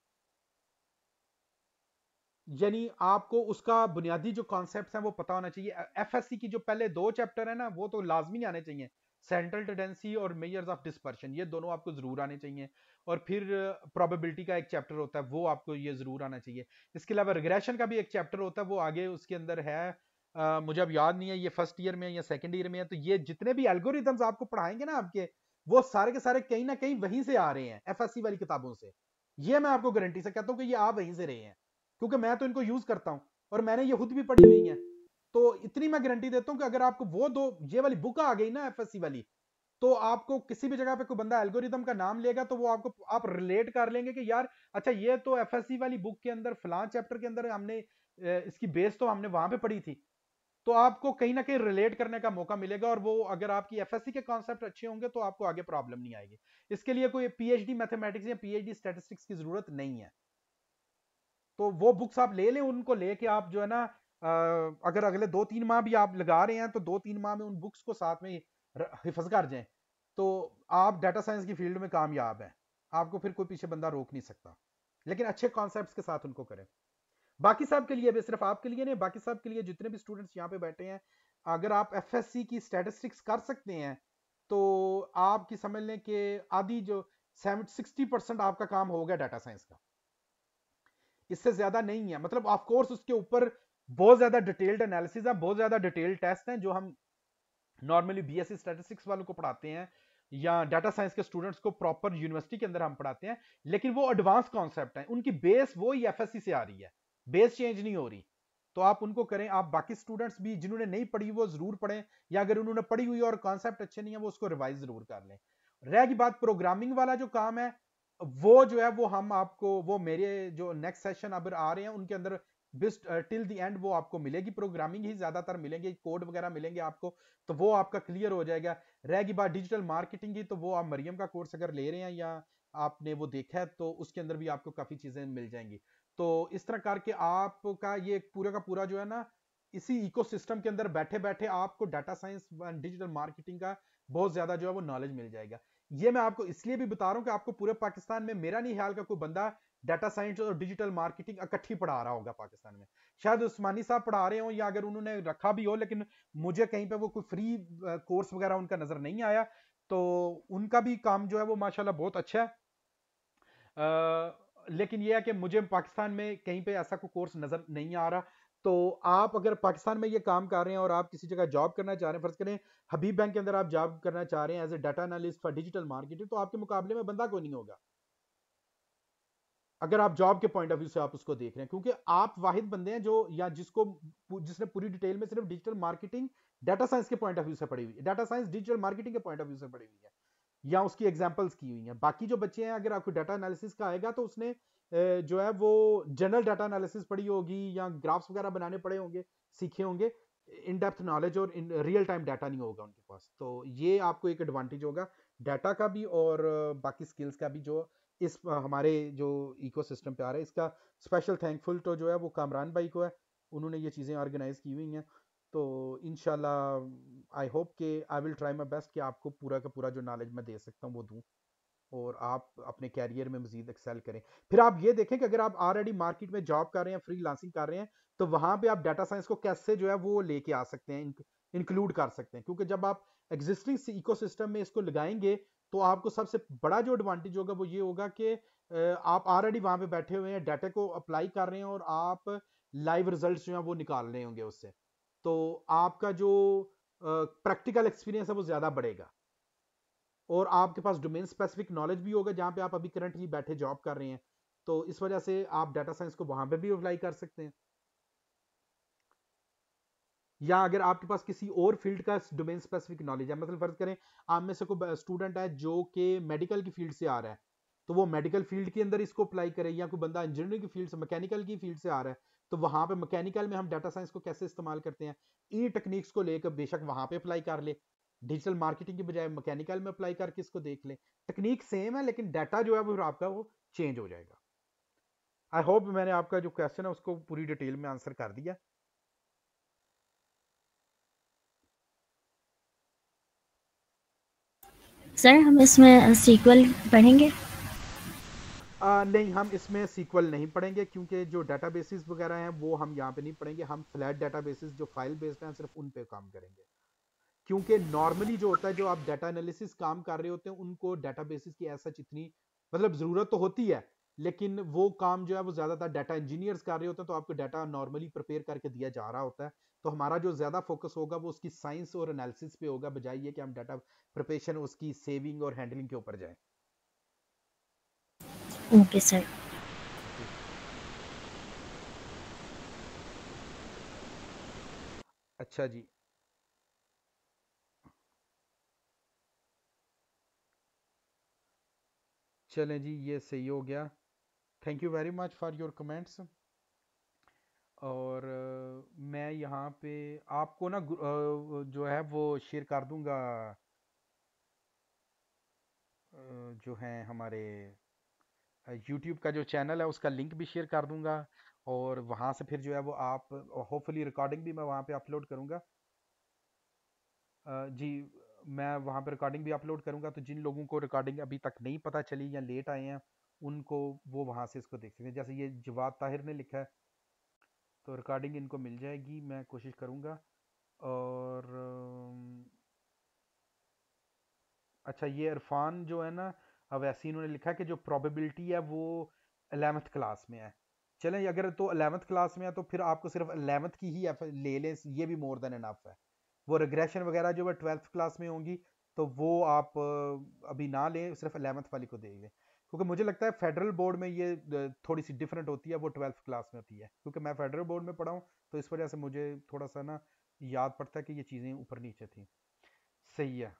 Speaker 1: यानी आपको उसका बुनियादी जो कॉन्सेप्ट है वो पता होना चाहिए एफएससी की जो पहले दो चैप्टर है ना वो तो लाजमी आने चाहिए सेंट्रल टेंडेंसी और मेजर्स ऑफ डिस्पर्शन ये दोनों आपको जरूर आने चाहिए और फिर प्रोबेबिलिटी का एक चैप्टर होता है वो आपको ये जरूर आना चाहिए इसके अलावा रिग्रेशन का भी एक चैप्टर होता है वो आगे उसके अंदर है आ, मुझे अब याद नहीं है ये फर्स्ट ईयर में या सेकेंड ईयर में है तो ये जितने भी एल्गोरिदम्स आपको पढ़ाएंगे ना आपके वो सारे के सारे कहीं ना कहीं वहीं से आ रहे हैं एफ वाली किताबों से ये मैं आपको गारंटी से कहता हूँ कि ये आप वहीं से रहे हैं क्योंकि मैं तो इनको यूज करता हूँ और मैंने ये खुद भी पढ़ी हुई है तो इतनी मैं गारंटी देता हूँ कि अगर आपको वो दो ये वाली बुक आ गई ना एफ वाली तो आपको किसी भी जगह पे कोई बंदा एल्गोरिदम का नाम लेगा तो वो आपको आप रिलेट कर लेंगे कि यार अच्छा ये तो एफ वाली बुक के अंदर फलां चैप्टर के अंदर हमने इसकी बेस तो हमने वहां पे पढ़ी थी तो आपको कहीं ना कहीं रिलेट करने का मौका मिलेगा और वो अगर आपकी एफ के कॉन्सेप्ट अच्छे होंगे तो आपको आगे प्रॉब्लम नहीं आएगी इसके लिए कोई पीएचडी मैथमेटिक्स या पीएचडी स्टैटिस्टिक्स की जरूरत नहीं है तो वो बुक्स आप ले लें उनको लेके आप जो है ना अगर अगले दो तीन माह भी आप लगा रहे हैं तो दो तीन माह में उन बुक्स को साथ में हिफज कर जाए तो आप डाटा साइंस की फील्ड में कामयाब हैं आपको फिर कोई पीछे बंदा रोक नहीं सकता लेकिन अच्छे कॉन्सेप्ट के साथ उनको करें बाकी साहब के लिए भी सिर्फ आपके लिए नहीं बाकी साहब के लिए जितने भी स्टूडेंट्स यहाँ पे बैठे हैं अगर आप एफ की स्टेटिस्टिक्स कर सकते हैं तो आपकी समझ लें कि आधी जो सेवन सिक्सटी परसेंट आपका काम हो गया डाटा साइंस का इससे ज्यादा नहीं है मतलब कोर्स उसके ऊपर बहुत ज्यादा डिटेल्ड एनालिसिस है बहुत ज्यादा डिटेल्ड टेस्ट हैं जो हम नॉर्मली बी एस स्टैटिस्टिक्स वालों को पढ़ाते हैं या डाटा साइंस के स्टूडेंट्स को प्रॉपर यूनिवर्सिटी के अंदर हम पढ़ाते हैं लेकिन वो एडवांस कॉन्सेप्ट है उनकी बेस वो ही एफ से आ रही है बेस चेंज नहीं हो रही तो आप उनको करें आप बाकी स्टूडेंट्स भी जिन्होंने नहीं पढ़ी वो जरूर पढ़ें या अगर उन्होंने पढ़ी हुई और कॉन्सेप्ट अच्छे नहीं है वो उसको रिवाइज जरूर कर लें रह गई बात प्रोग्रामिंग वाला जो काम है वो जो है वो हम आपको वो मेरे जो नेक्स्ट सेशन अब आ रहे हैं उनके अंदर बेस्ट टिल द एंड वो आपको मिलेगी प्रोग्रामिंग ही ज्यादातर मिलेंगे कोड वगैरह मिलेंगे आपको तो वो आपका क्लियर हो जाएगा रहेगी बात डिजिटल मार्केटिंग की तो वो आप मरियम का कोर्स अगर ले रहे हैं या आपने वो देखा है तो उसके अंदर भी आपको काफी चीजें मिल जाएंगी तो इस तरह करके आपका ये पूरा का पूरा जो है ना इसी इकोसिस्टम के अंदर बैठे बैठे आपको डाटा साइंस डिजिटल मार्केटिंग का बहुत ज्यादा जो है वो नॉलेज मिल जाएगा ये मैं आपको इसलिए भी बता रहा हूँ कि आपको पूरे पाकिस्तान में मेरा नहीं ख्याल का कोई बंदा डाटा साइंस और डिजिटल मार्केटिंग इकट्ठी पढ़ा रहा होगा पाकिस्तान में शायद उस्मानी साहब पढ़ा रहे हो या अगर उन्होंने रखा भी हो लेकिन मुझे कहीं पे वो कोई फ्री कोर्स वगैरह उनका नजर नहीं आया तो उनका भी काम जो है वो माशाला बहुत अच्छा है आ, लेकिन यह है कि मुझे पाकिस्तान में कहीं पे ऐसा कोई कोर्स नज़र नहीं आ रहा तो आप अगर पाकिस्तान में ये काम कर रहे हैं और आप किसी जगह जॉब करना चाह रहे हैं फर्ज करें हबीब बैंक के अंदर आप जॉब करना चाह रहे हैं as a data analyst for digital marketing तो आपके मुकाबले में बंदा कोई नहीं होगा अगर आप जॉब के पॉइंट ऑफ व्यू से आप उसको देख रहे हैं क्योंकि आप वाहिद बंदे हैं जो या जिसको जिसने पूरी डिटेल में सिर्फ डिजिटल मार्केटिंग डाटा साइंस के पॉइंट ऑफ व्यू से पढ़ी हुई है डाटा साइंस डिजिटल मार्केटिंग के पॉइंट ऑफ व्यू से पढ़ी हुई है या उसकी एग्जाम्पल्स की हुई हैं बाकी जो बच्चे हैं अगर आपको डाटा एनालिसिस का आएगा तो उसने जो है वो जनरल डाटा एनालिसिस पढ़ी होगी या ग्राफ्स वगैरह बनाने पड़े होंगे सीखे होंगे इन डेप्थ नॉलेज और इन रियल टाइम डाटा नहीं होगा उनके पास तो ये आपको एक एडवांटेज होगा डाटा का भी और बाकी स्किल्स का भी जो इस हमारे जो इकोसिस्टम पे आ रहा है इसका स्पेशल थैंकफुल तो जो है वो कामरान भाई को है उन्होंने ये चीज़ें ऑर्गेनाइज की हुई हैं तो इन आई होप के I will try my best कि आपको पूरा का पूरा जो नॉलेज मैं दे सकता हूँ वो दूँ और आप अपने कैरियर में मजीद एक्सेल करें फिर आप ये देखें कि अगर आप ऑलरेडी मार्केट में जॉब कर रहे हैं फ्री लांसिंग कर रहे हैं तो वहाँ पे आप डाटा साइंस को कैसे जो है वो लेके आ सकते हैं इंक्लूड कर सकते हैं क्योंकि जब आप एग्जिस्टिंग सिस्टम में इसको लगाएंगे तो आपको सबसे बड़ा जो एडवांटेज होगा वो ये होगा कि आप ऑलरेडी वहाँ पे बैठे हुए हैं डाटा को अप्लाई कर रहे हैं और आप लाइव रिजल्ट जो है वो निकाल रहे होंगे उससे तो आपका जो प्रैक्टिकल एक्सपीरियंस है वो ज़्यादा बढ़ेगा और आपके पास डोमेन स्पेसिफिक नॉलेज भी होगा जहाँ पे आप अभी करंटली बैठे जॉब कर रहे हैं तो इस वजह से आप डाटा साइंस को वहां पे भी अप्लाई कर सकते हैं या अगर आपके पास किसी और फील्ड का डोमेन स्पेसिफिक नॉलेज है मतलब फर्ज करें आप में से कोई स्टूडेंट है जो कि मेडिकल की फील्ड से आ रहा है तो वो मेडिकल फील्ड के अंदर इसको अप्लाई करे या कोई बंदा इंजीनियरिंग की फील्ड से मैकेनिकल की फील्ड से आ रहा है तो वहां पे मैकेनिकल में हम डाटा साइंस को कैसे इस्तेमाल करते हैं ई टेक्निक्स को लेकर बेशक वहां पे अप्लाई कर ले डिजिटल मार्केटिंग की बजाय मैकेनिकल में अप्लाई करके इसको देख ले टेक्निक सेम है लेकिन डाटा जो है वो आपका वो चेंज हो जाएगा आई होप मैंने आपका जो क्वेश्चन है उसको पूरी डिटेल में आंसर कर दिया
Speaker 2: सर हम इसमें सीक्वल पढ़ेंगे
Speaker 1: आ, नहीं हम इसमें सीक्वल नहीं पढ़ेंगे क्योंकि जो डाटा बेसिस वगैरह हैं वो हम यहाँ पे नहीं पढ़ेंगे हम फ्लैट डाटा बेसिस जो फाइल बेस्ड हैं सिर्फ उन पे काम करेंगे क्योंकि नॉर्मली जो होता है जो आप डाटा एनालिसिस काम कर रहे होते हैं उनको डाटा बेसिस की ऐसा इतनी मतलब ज़रूरत तो होती है लेकिन वो काम जो है वो ज़्यादातर डाटा इंजीनियर्स कर रहे होते हैं तो आपको डाटा नॉर्मली प्रिपेयर करके दिया जा रहा होता है तो हमारा जो ज़्यादा फोकस होगा वो उसकी साइंस और एनालिसिस पे होगा बजाय ये कि हम डाटा प्रिपरेशन उसकी सेविंग और हैंडलिंग के ऊपर जाएँ ओके सर अच्छा जी चलें जी ये सही हो गया thank you very much for your comments और मैं यहाँ पे आपको ना जो है वो शेयर कर दूँगा जो हैं हमारे यूट्यूब का जो चैनल है उसका लिंक भी शेयर कर दूंगा और वहाँ से फिर जो है वो आप होपफुली रिकॉर्डिंग भी मैं वहाँ पे अपलोड करूँगा जी मैं वहाँ पे रिकॉर्डिंग भी अपलोड करूँगा तो जिन लोगों को रिकॉर्डिंग अभी तक नहीं पता चली या लेट आए हैं उनको वो वहाँ से इसको देख सकते हैं जैसे ये जवाद ताहिर ने लिखा है तो रिकॉर्डिंग इनको मिल जाएगी मैं कोशिश करूँगा और अच्छा ये इरफान जो है ना अवैसी इन्होंने लिखा कि जो प्रॉबिलिटी है वो अलेवंथ क्लास में है चलें अगर तो अलेवंथ क्लास में है तो फिर आपको सिर्फ अलेवंथ की ही ले लें ये भी मोर देन इनफ है वो रिग्रेशन वगैरह जो है ट्वेल्थ क्लास में होंगी तो वो आप अभी ना लें सिर्फ अलेवंथ वाली को दे क्योंकि मुझे लगता है फेडरल बोर्ड में ये थोड़ी सी डिफरेंट होती है वो ट्वेल्थ क्लास में होती है क्योंकि मैं फेडरल बोर्ड में पढ़ा हूँ तो इस वजह से मुझे थोड़ा सा ना याद पड़ता है कि ये चीज़ें ऊपर नीचे थी सही है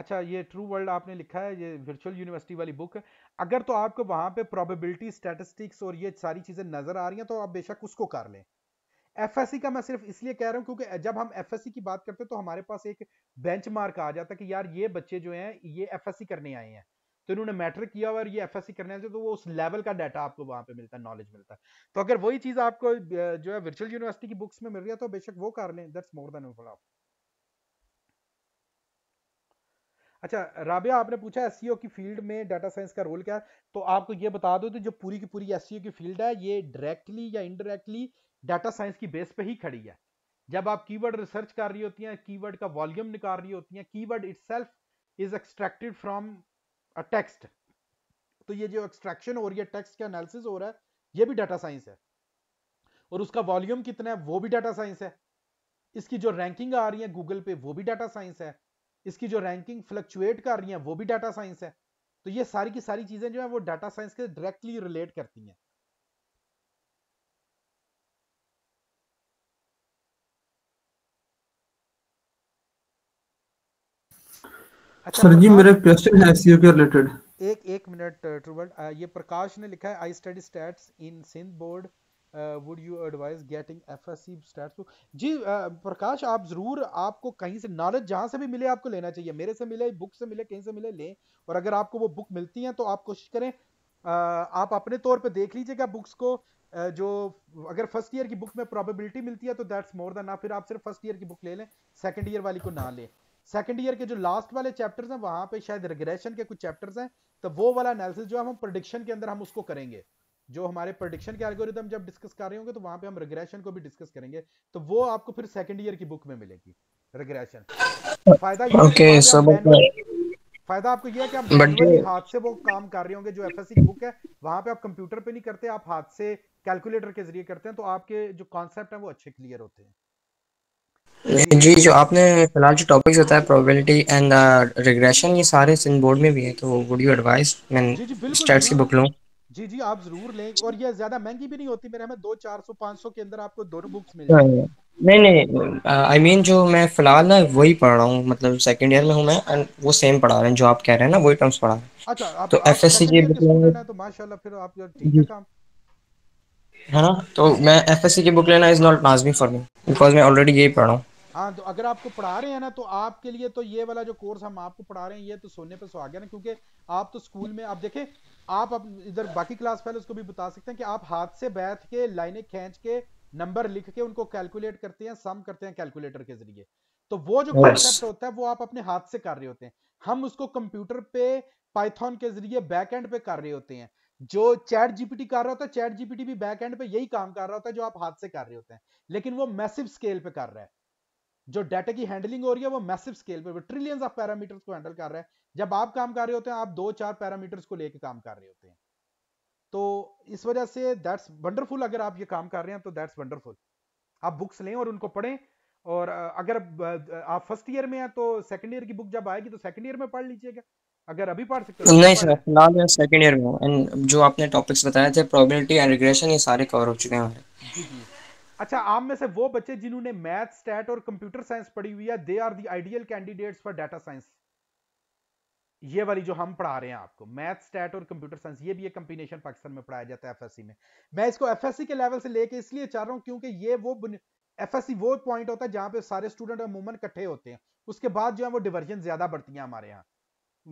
Speaker 1: अच्छा ये ट्रू वर्ल्ड आपने लिखा है ये वर्चुअल यूनिवर्सिटी वाली बुक है अगर तो आपको वहाँ पे प्रोबेबिलिटी स्टैटिस्टिक्स और ये सारी चीज़ें नज़र आ रही हैं तो आप बेशक उसको कर लें एफ का मैं सिर्फ इसलिए कह रहा हूँ क्योंकि जब हम एफ की बात करते हैं तो हमारे पास एक बेंच मार्क आ जाता है कि यार ये बच्चे जो हैं ये एफ करने आए हैं तो इन्होंने मैटर किया और ये एफ करने आए तो वो उस लेवल का डाटा आपको वहाँ पे मिलता है नॉलेज मिलता है तो अगर वही चीज़ आपको जो है वर्चुअल यूनिवर्सिटी की बुक्स में मिल रही है तो बेशक वो कर लें दैट्स मोर देन ऑफ अच्छा राबिया आपने पूछा एस e की फील्ड में डाटा साइंस का रोल क्या है तो आपको ये बता दो तो जो पूरी की पूरी एस e की फील्ड है ये डायरेक्टली या इनडायरेक्टली डाटा साइंस की बेस पे ही खड़ी है जब आप कीवर्ड रिसर्च कर रही होती हैं कीवर्ड का वॉल्यूम निकाल रही होती हैं keyword itself is extracted from a text तो ये जो एक्सट्रैक्शन हो रही है टेक्स्ट का एनालिसिस हो रहा है ये भी डाटा साइंस है और उसका वॉल्यूम कितना है वो भी डाटा साइंस है इसकी जो रैंकिंग आ रही है गूगल पे वो भी डाटा साइंस है इसकी जो रैंकिंग फ्लक्चुएट कर रही है वो भी डाटा साइंस है तो ये सारी की सारी चीजें जो है वो डाटा साइंस के डायरेक्टली रिलेट करती हैं अच्छा सर जी मेरा क्वेश्चन है एसईओ के रिलेटेड एक एक मिनट ट्रूबर्ट ये प्रकाश ने लिखा है I study stats in Sindh board would you advise getting F S C stats book जी uh, प्रकाश आप ज़रूर आपको कहीं से नॉलेज जहाँ से भी मिले आपको लेना चाहिए मेरे से मिले बुक से मिले कहीं से मिले लें और अगर आपको वो बुक मिलती हैं तो आप कोशिश करें uh, आप अपने तौर पर देख लीजिएगा बुक्स को uh, जो अगर फर्स्ट ईयर की बुक में प्रॉबिलिटी मिलती है तो दैट्स मोर देन ना फिर आप सिर्फ फर्स्ट ईयर की बुक ले लें सेकेंड ईयर वाली को ना लें सेकेंड ईयर के जो लास्ट वाले चैप्टर्स हैं वहाँ पे शायद रिग्रेशन के कुछ चैप्टर्स हैं तो वो वाला एनालिसिस जो है हम प्रोडिक्शन के अंदर हम उसको करेंगे जो हमारे प्रोडिक्शन के एल्गोरिदम जब डिस्कस कर रहे होंगे तो वहां पे हम रिग्रेशन को भी डिस्कस करेंगे तो वो आपको फिर सेकंड ईयर की बुक में मिलेगी रिग्रेशन फायदा ये okay, सब फायदा आपको यह है कि आप हाथ से वो काम कर रहे होंगे जो एफएससी की बुक है वहां पे आप कंप्यूटर पे नहीं करते आप हाथ से कैलकुलेटर के जरिए करते हैं तो आपके जो कॉन्सेप्ट है वो अच्छे क्लियर होते
Speaker 2: हैं जी जो आपने फिलहाल जो टॉपिक्स होता है प्रोबेबिलिटी एंड रिग्रेशन ये सारे सिंध बोर्ड में भी है तो वुड यू एडवाइस मैं स्टैट्स की बुक लूं जी जी आप जरूर लें और ये ज्यादा महंगी भी नहीं
Speaker 1: होती मेरे हमें दो चार सौ पाँच सौ के अंदर आपको दोनों बुक्स मिल
Speaker 2: जाएंगे हाँ, नहीं नहीं आई I मीन mean, जो मैं फिलहाल ना वही पढ़ रहा हूँ मतलब सेकंड ईयर में हूँ मैं एंड वो सेम पढ़ा रहे हैं जो आप कह रहे हैं ना वही टर्म्स पढ़ा रहे हैं
Speaker 1: अच्छा तो एफ एस सी के बुक लेना है तो माशाल्लाह फिर आप ठीक है काम
Speaker 2: है ना तो मैं एफ एस सी की बुक लेना इज नॉट लाजमी फॉर मी बिकॉज मैं ऑलरेडी यही पढ़ रहा हूँ
Speaker 1: हाँ तो अगर आपको पढ़ा रहे हैं ना तो आपके लिए तो ये वाला जो कोर्स हम आपको पढ़ा रहे हैं ये तो सोने पे आ गया ना क्योंकि आप तो स्कूल में आप देखें आप, इधर बाकी क्लास फैलोज को भी बता सकते हैं कि आप हाथ से बैठ के लाइनें खींच के नंबर लिख के उनको कैलकुलेट करते हैं सम करते हैं कैलकुलेटर के जरिए तो वो जो कॉन्सेप्ट होता है वो आप अपने हाथ से कर रहे होते हैं हम उसको कंप्यूटर पे पाइथन के जरिए बैक एंड पे कर रहे होते हैं जो चैट जीपीटी कर रहा होता है चैट जीपीटी भी बैक एंड पे यही काम कर रहा होता है जो आप हाथ से कर रहे होते हैं लेकिन वो मैसिव स्केल पे कर रहा है जो डाटा की हैंडलिंग हो रही है वो मैसिव स्केल पे ट्रिलियंस ऑफ पैरामीटर्स को हैंडल कर रहा है जब आप काम कर रहे होते हैं आप दो चार पैरामीटर्स को लेके काम कर रहे होते हैं तो इस वजह से दैट्स वंडरफुल अगर आप ये काम कर रहे हैं तो दैट्स वंडरफुल आप बुक्स लें और उनको पढ़ें और अगर आप फर्स्ट ईयर में हैं तो सेकंड ईयर की बुक जब आएगी तो सेकंड ईयर में पढ़ लीजिएगा अगर अभी पढ़ सकते हो तो नहीं सर
Speaker 2: फिलहाल मैं सेकंड ईयर में हूं एंड जो आपने टॉपिक्स बताए थे प्रोबेबिलिटी एंड रिग्रेशन ये सारे कवर हो चुके हैं
Speaker 1: जी जी अच्छा आम में से वो बच्चे जिन्होंने मैथ स्टैट और कंप्यूटर साइंस पढ़ी हुई है they are the ideal candidates for data science ये वाली जो हम पढ़ा रहे हैं आपको मैथ स्टैट और कंप्यूटर साइंस ये भी एक कंबिनेशन पाकिस्तान में पढ़ाया जाता है एफएससी में मैं इसको एफएससी के लेवल से लेके इसलिए चाह रहा हूँ क्योंकि ये वो एफएससी वो पॉइंट होता है जहाँ पे सारे स्टूडेंट अमूमन इकट्ठे होते हैं उसके बाद जो है वो डिवर्जन ज्यादा बढ़ती है हमारे यहाँ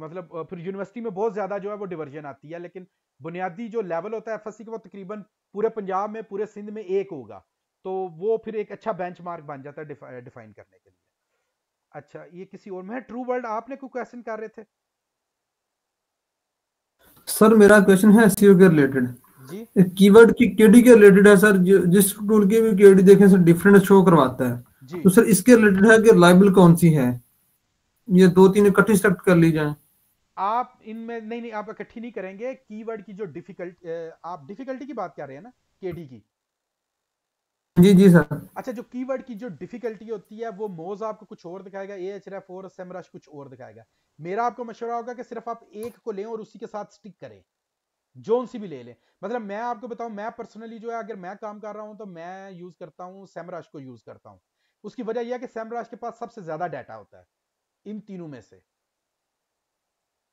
Speaker 1: मतलब फिर यूनिवर्सिटी में बहुत ज्यादा जो है वो डिवर्जन आती है लेकिन बुनियादी जो लेवल होता है एफ का वो तकरीबन पूरे पंजाब में पूरे सिंध में एक होगा तो वो फिर एक अच्छा बेंचमार्क बन जाता है डिफाइन करने के लिए अच्छा ये किसी और में है ट्रू वर्ल्ड आपने कोई क्वेश्चन कर रहे थे
Speaker 3: सर मेरा क्वेश्चन है एसईओ e के रिलेटेड जी कीवर्ड की केडी के रिलेटेड है सर जिस टूल की भी केडी देखें सर डिफरेंट शो करवाता है जी। तो सर इसके रिलेटेड है कि लाइबल कौन सी है ये दो तीन इकट्ठी सेलेक्ट कर ली जाए
Speaker 1: आप इनमें नहीं नहीं आप इकट्ठी नहीं करेंगे कीवर्ड की जो डिफिकल्ट आप डिफिकल्टी की बात कर रहे हैं ना केडी की जी जी सर अच्छा जो कीवर्ड की जो डिफिकल्टी होती है वो मोज आपको कुछ और दिखाएगा एच रेफ और सेमरश कुछ और दिखाएगा मेरा आपको मशवरा होगा कि सिर्फ आप एक को लें और उसी के साथ स्टिक करें जोन सी भी ले लें मतलब मैं आपको बताऊं मैं पर्सनली जो है अगर मैं काम कर रहा हूं तो मैं यूज करता हूं सेमराज को यूज करता हूं उसकी वजह यह है कि सेमराज के पास सबसे ज्यादा डाटा होता है इन तीनों में से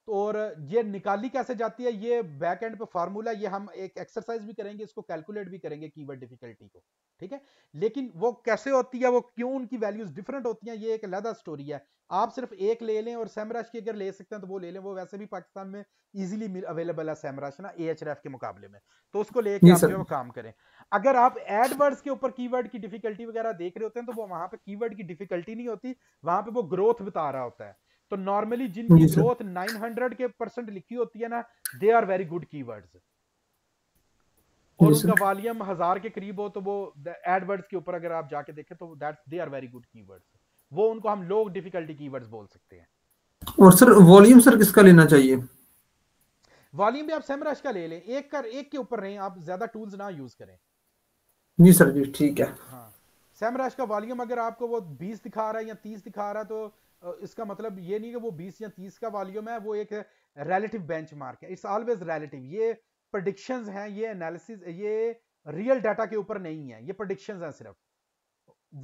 Speaker 1: तो और ये निकाली कैसे जाती है ये बैक एंड पे फार्मूला ये हम एक एक्सरसाइज भी करेंगे इसको कैलकुलेट भी करेंगे कीवर्ड डिफिकल्टी को ठीक है लेकिन वो कैसे होती है वो क्यों उनकी वैल्यूज डिफरेंट होती हैं ये एक अलहदा स्टोरी है आप सिर्फ एक ले लें और सैमराश की अगर ले सकते हैं तो वो ले लें वो वैसे भी पाकिस्तान में इजिली अवेलेबल है सैमराश ना ए के मुकाबले में तो उसको लेके आप जो काम करें अगर आप एडवर्ड्स के ऊपर कीवर्ड की डिफिकल्टी वगैरह देख रहे होते हैं तो वो वहां पर कीवर्ड की डिफिकल्टी नहीं होती वहां पर वो ग्रोथ बता रहा होता है तो नॉर्मली जिनकी ग्रोथ 900 के परसेंट लिखी होती है ना they are very good keywords और उनका वॉल्यूम हजार के करीब हो तो वो एडवर्ड्स के ऊपर अगर आप जाके देखें तो that's they are very good keywords वो उनको हम लोग डिफिकल्टी कीवर्ड्स बोल सकते हैं
Speaker 3: और सर वॉल्यूम सर किसका लेना चाहिए
Speaker 1: वॉल्यूम भी आप सेमरश का ले लें एक कर एक के ऊपर रहें आप ज्यादा टूल्स ना यूज करें
Speaker 3: जी सर जी ठीक है हाँ
Speaker 1: सेमरश का वॉल्यूम अगर आपको वो 20 दिखा रहा है या 30 दिखा रहा है तो इसका मतलब ये नहीं कि वो 20 या 30 का वॉल्यूम है वो एक रिलेटिव बेंचमार्क है इट्स ऑलवेज रिलेटिव ये प्रडिक्शन हैं ये एनालिसिस ये रियल डाटा के ऊपर नहीं है ये प्रडिक्शन हैं सिर्फ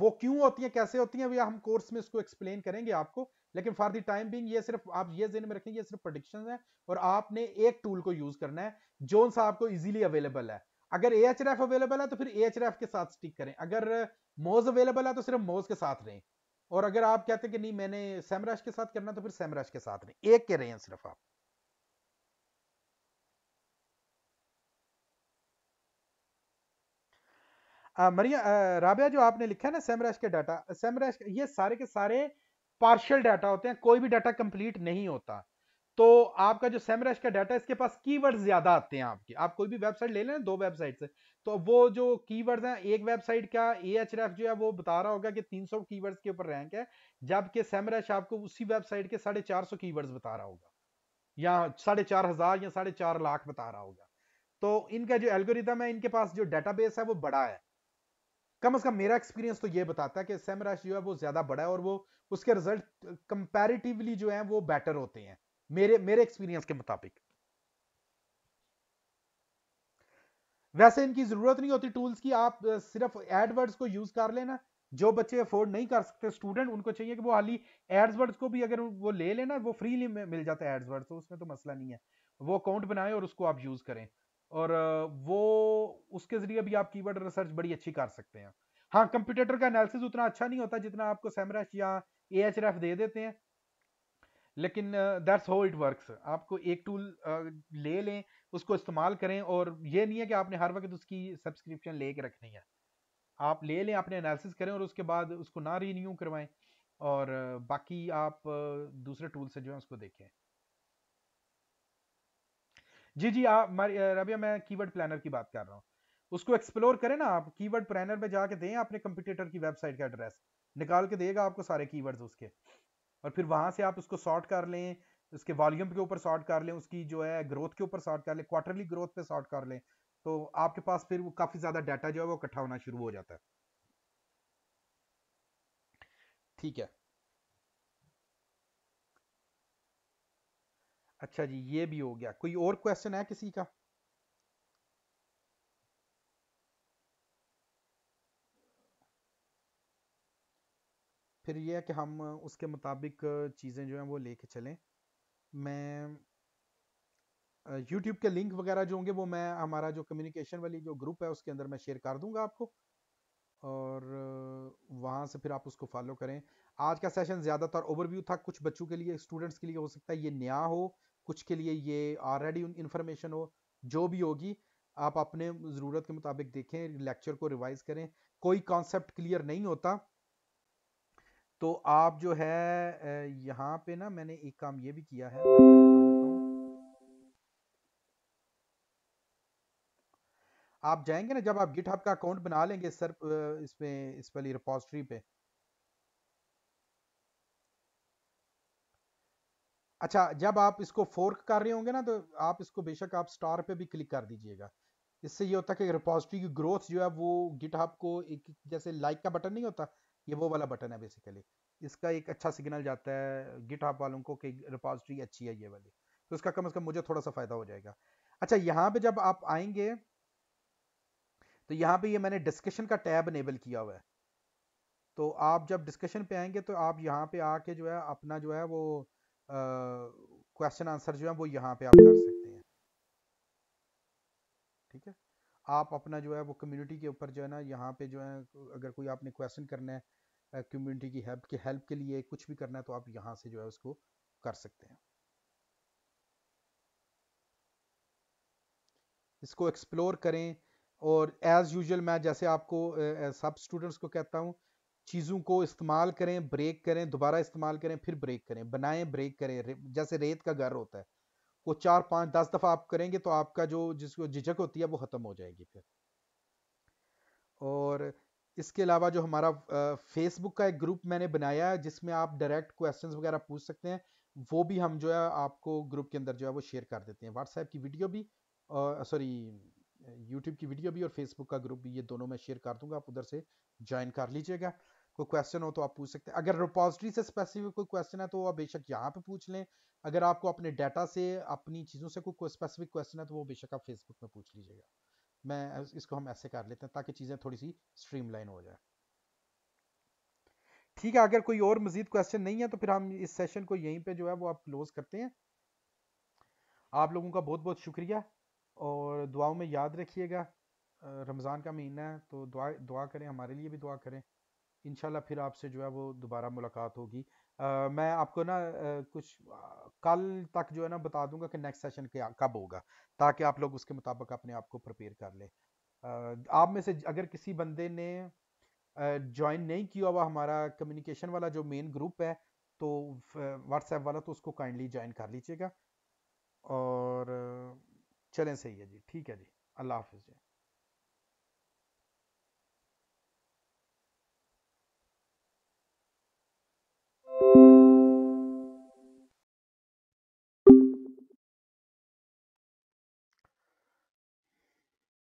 Speaker 1: वो क्यों होती हैं कैसे होती हैं भैया हम कोर्स में इसको एक्सप्लेन करेंगे आपको लेकिन फॉर द टाइम बिंग ये सिर्फ आप ये जिन में रखें ये सिर्फ प्रडिक्शन है और आपने एक टूल को यूज करना है जो सा आपको ईजिली अवेलेबल है अगर ए अवेलेबल है तो फिर ए के साथ स्टिक करें अगर मोज अवेलेबल है तो सिर्फ मोज के साथ रहें और अगर आप कहते कि नहीं मैंने सैमराज के साथ करना तो फिर सैमराज के साथ नहीं एक कह रहे हैं सिर्फ आप मरिया राबिया जो आपने लिखा है ना सैमराज के डाटा सैमराज ये सारे के सारे पार्शियल डाटा होते हैं कोई भी डाटा कंप्लीट नहीं होता तो आपका जो सेमरेश का डाटा इसके पास कीवर्ड्स ज़्यादा आते हैं आपके आप कोई भी वेबसाइट ले लें दो वेबसाइट से तो वो जो कीवर्ड्स हैं एक वेबसाइट का ए एच रेफ जो है वो बता रहा होगा कि 300 कीवर्ड्स के ऊपर रैंक है जबकि सेमरेश आपको उसी वेबसाइट के साढ़े चार सौ वर्ड बता रहा होगा या साढ़े चार हज़ार या साढ़े चार लाख बता रहा होगा तो इनका जो एल्गोरिदम है इनके पास जो बेस है वो बड़ा है कम अज कम मेरा एक्सपीरियंस तो ये बताता है कि सेमरेश जो है वो ज़्यादा बड़ा है और वो उसके रिजल्ट कंपेरिटिवली जो है वो बेटर होते हैं मेरे मेरे एक्सपीरियंस के मुताबिक वैसे इनकी जरूरत नहीं होती टूल्स की आप सिर्फ एडवर्ड्स को यूज कर लेना जो बच्चे अफोर्ड नहीं कर सकते स्टूडेंट उनको चाहिए कि वो हाली एड्सवर्ड्स को भी अगर वो ले लेना वो फ्रीली मिल जाता है एड्सवर्ड्स तो उसमें तो मसला नहीं है वो अकाउंट बनाएं और उसको आप यूज़ करें और वो उसके ज़रिए भी आप कीवर्ड रिसर्च बड़ी अच्छी कर सकते हैं हाँ कंप्यूटर का एनालिसिस उतना अच्छा नहीं होता जितना आपको सेमरस या ए दे देते हैं लेकिन दैट्स हो इट वर्क्स आपको एक टूल ले लें उसको इस्तेमाल करें और ये नहीं है कि आपने हर वक्त उसकी सब्सक्रिप्शन ले के रखनी है आप ले लें अपने एनालिसिस करें और उसके बाद उसको ना रीन्यू करवाएं और बाकी आप दूसरे टूल से जो है उसको देखें जी जी आप रबिया मैं कीवर्ड प्लानर की बात कर रहा हूँ उसको एक्सप्लोर करें ना आप कीवर्ड प्लानर में जाके दें अपने कंप्यूटर की वेबसाइट का एड्रेस निकाल के देगा आपको सारे कीवर्ड्स उसके और फिर वहां से आप उसको सॉर्ट कर लें उसके वॉल्यूम के ऊपर सॉर्ट कर लें उसकी जो है ग्रोथ के ऊपर सॉर्ट कर लें क्वार्टरली ग्रोथ पे सॉर्ट कर लें तो आपके पास फिर वो काफ़ी ज़्यादा डाटा जो है वो इकट्ठा होना शुरू हो जाता है ठीक है अच्छा जी ये भी हो गया कोई और क्वेश्चन है किसी का फिर ये है कि हम उसके मुताबिक चीज़ें जो हैं वो लेके चलें मैं यूट्यूब के लिंक वगैरह जो होंगे वो मैं हमारा जो कम्युनिकेशन वाली जो ग्रुप है उसके अंदर मैं शेयर कर दूंगा आपको और वहाँ से फिर आप उसको फॉलो करें आज का सेशन ज़्यादातर ओवरव्यू था कुछ बच्चों के लिए स्टूडेंट्स के लिए हो सकता है ये नया हो कुछ के लिए ये ऑलरेडी इन्फॉर्मेशन हो जो भी होगी आप अपने ज़रूरत के मुताबिक देखें लेक्चर को रिवाइज़ करें कोई कॉन्सेप्ट क्लियर नहीं होता तो आप जो है यहाँ पे ना मैंने एक काम ये भी किया है आप जाएंगे ना जब आप गिट का अकाउंट बना लेंगे सर इसमें इस वाली रिपोजिटरी पे अच्छा जब आप इसको फोर्क कर रहे होंगे ना तो आप इसको बेशक आप स्टार पे भी क्लिक कर दीजिएगा इससे ये होता है कि रिपोजिटरी की ग्रोथ जो है वो गिट को एक जैसे लाइक का बटन नहीं होता ये वो वाला बटन है बेसिकली इसका एक अच्छा सिग्नल जाता है गिट वालों को कि रिपोजिटरी अच्छी है ये वाली तो इसका कम से कम मुझे थोड़ा सा फ़ायदा हो जाएगा अच्छा यहाँ पे जब आप आएंगे तो यहाँ पे ये मैंने डिस्कशन का टैब इनेबल किया हुआ है तो आप जब डिस्कशन पे आएंगे तो आप यहाँ पे आके जो है अपना जो है वो क्वेश्चन आंसर जो है वो यहाँ पे आप कर सकते हैं ठीक है आप अपना जो है वो कम्युनिटी के ऊपर जो है ना यहाँ पे जो है अगर कोई आपने क्वेश्चन करना है कम्युनिटी की हेल्प के हेल्प के लिए कुछ भी करना है तो आप यहाँ से जो है उसको कर सकते हैं इसको एक्सप्लोर करें और एज़ यूजल मैं जैसे आपको सब स्टूडेंट्स को कहता हूँ चीज़ों को इस्तेमाल करें ब्रेक करें दोबारा इस्तेमाल करें फिर ब्रेक करें बनाएं ब्रेक करें जैसे रेत का घर होता है वो चार पाँच दस दफ़ा आप करेंगे तो आपका जो जिसको झिझक होती है वो ख़त्म हो जाएगी फिर और इसके अलावा जो हमारा फेसबुक का एक ग्रुप मैंने बनाया है जिसमें आप डायरेक्ट क्वेश्चंस वगैरह पूछ सकते हैं वो भी हम जो है आपको ग्रुप के अंदर जो है वो शेयर कर देते हैं व्हाट्सएप की वीडियो भी सॉरी यूट्यूब की वीडियो भी और फेसबुक का ग्रुप भी ये दोनों मैं शेयर कर दूंगा आप उधर से ज्वाइन कर लीजिएगा कोई क्वेश्चन हो तो आप पूछ सकते हैं अगर रिपोजिटरी से स्पेसिफिक कोई क्वेश्चन है तो आप बेशक यहाँ पे पूछ लें अगर आपको अपने डाटा से अपनी चीज़ों से कोई स्पेसिफिक क्वेश्चन है तो वो बेशक आप फेसबुक में पूछ लीजिएगा मैं इसको हम ऐसे कर लेते हैं ताकि चीज़ें थोड़ी सी स्ट्रीमलाइन हो जाए ठीक है अगर कोई और मजीद क्वेश्चन नहीं है तो फिर हम इस सेशन को यहीं पे जो है वो आप क्लोज करते हैं आप लोगों का बहुत बहुत शुक्रिया और दुआओं में याद रखिएगा रमज़ान का महीना है तो दुआ दुआ करें हमारे लिए भी दुआ करें इनशाला फिर आपसे जो है वो दोबारा मुलाकात होगी आ, मैं आपको ना आ, कुछ कल तक जो है ना बता दूंगा कि नेक्स्ट सेशन कब होगा ताकि आप लोग उसके मुताबिक अपने आप को प्रिपेयर कर ले आप में से अगर किसी बंदे ने ज्वाइन नहीं किया हुआ हमारा कम्युनिकेशन वाला जो मेन ग्रुप है तो व्हाट्सएप वाला तो उसको काइंडली ज्वाइन कर लीजिएगा और चलें सही है जी ठीक है जी अल्लाह हाफिज़ जी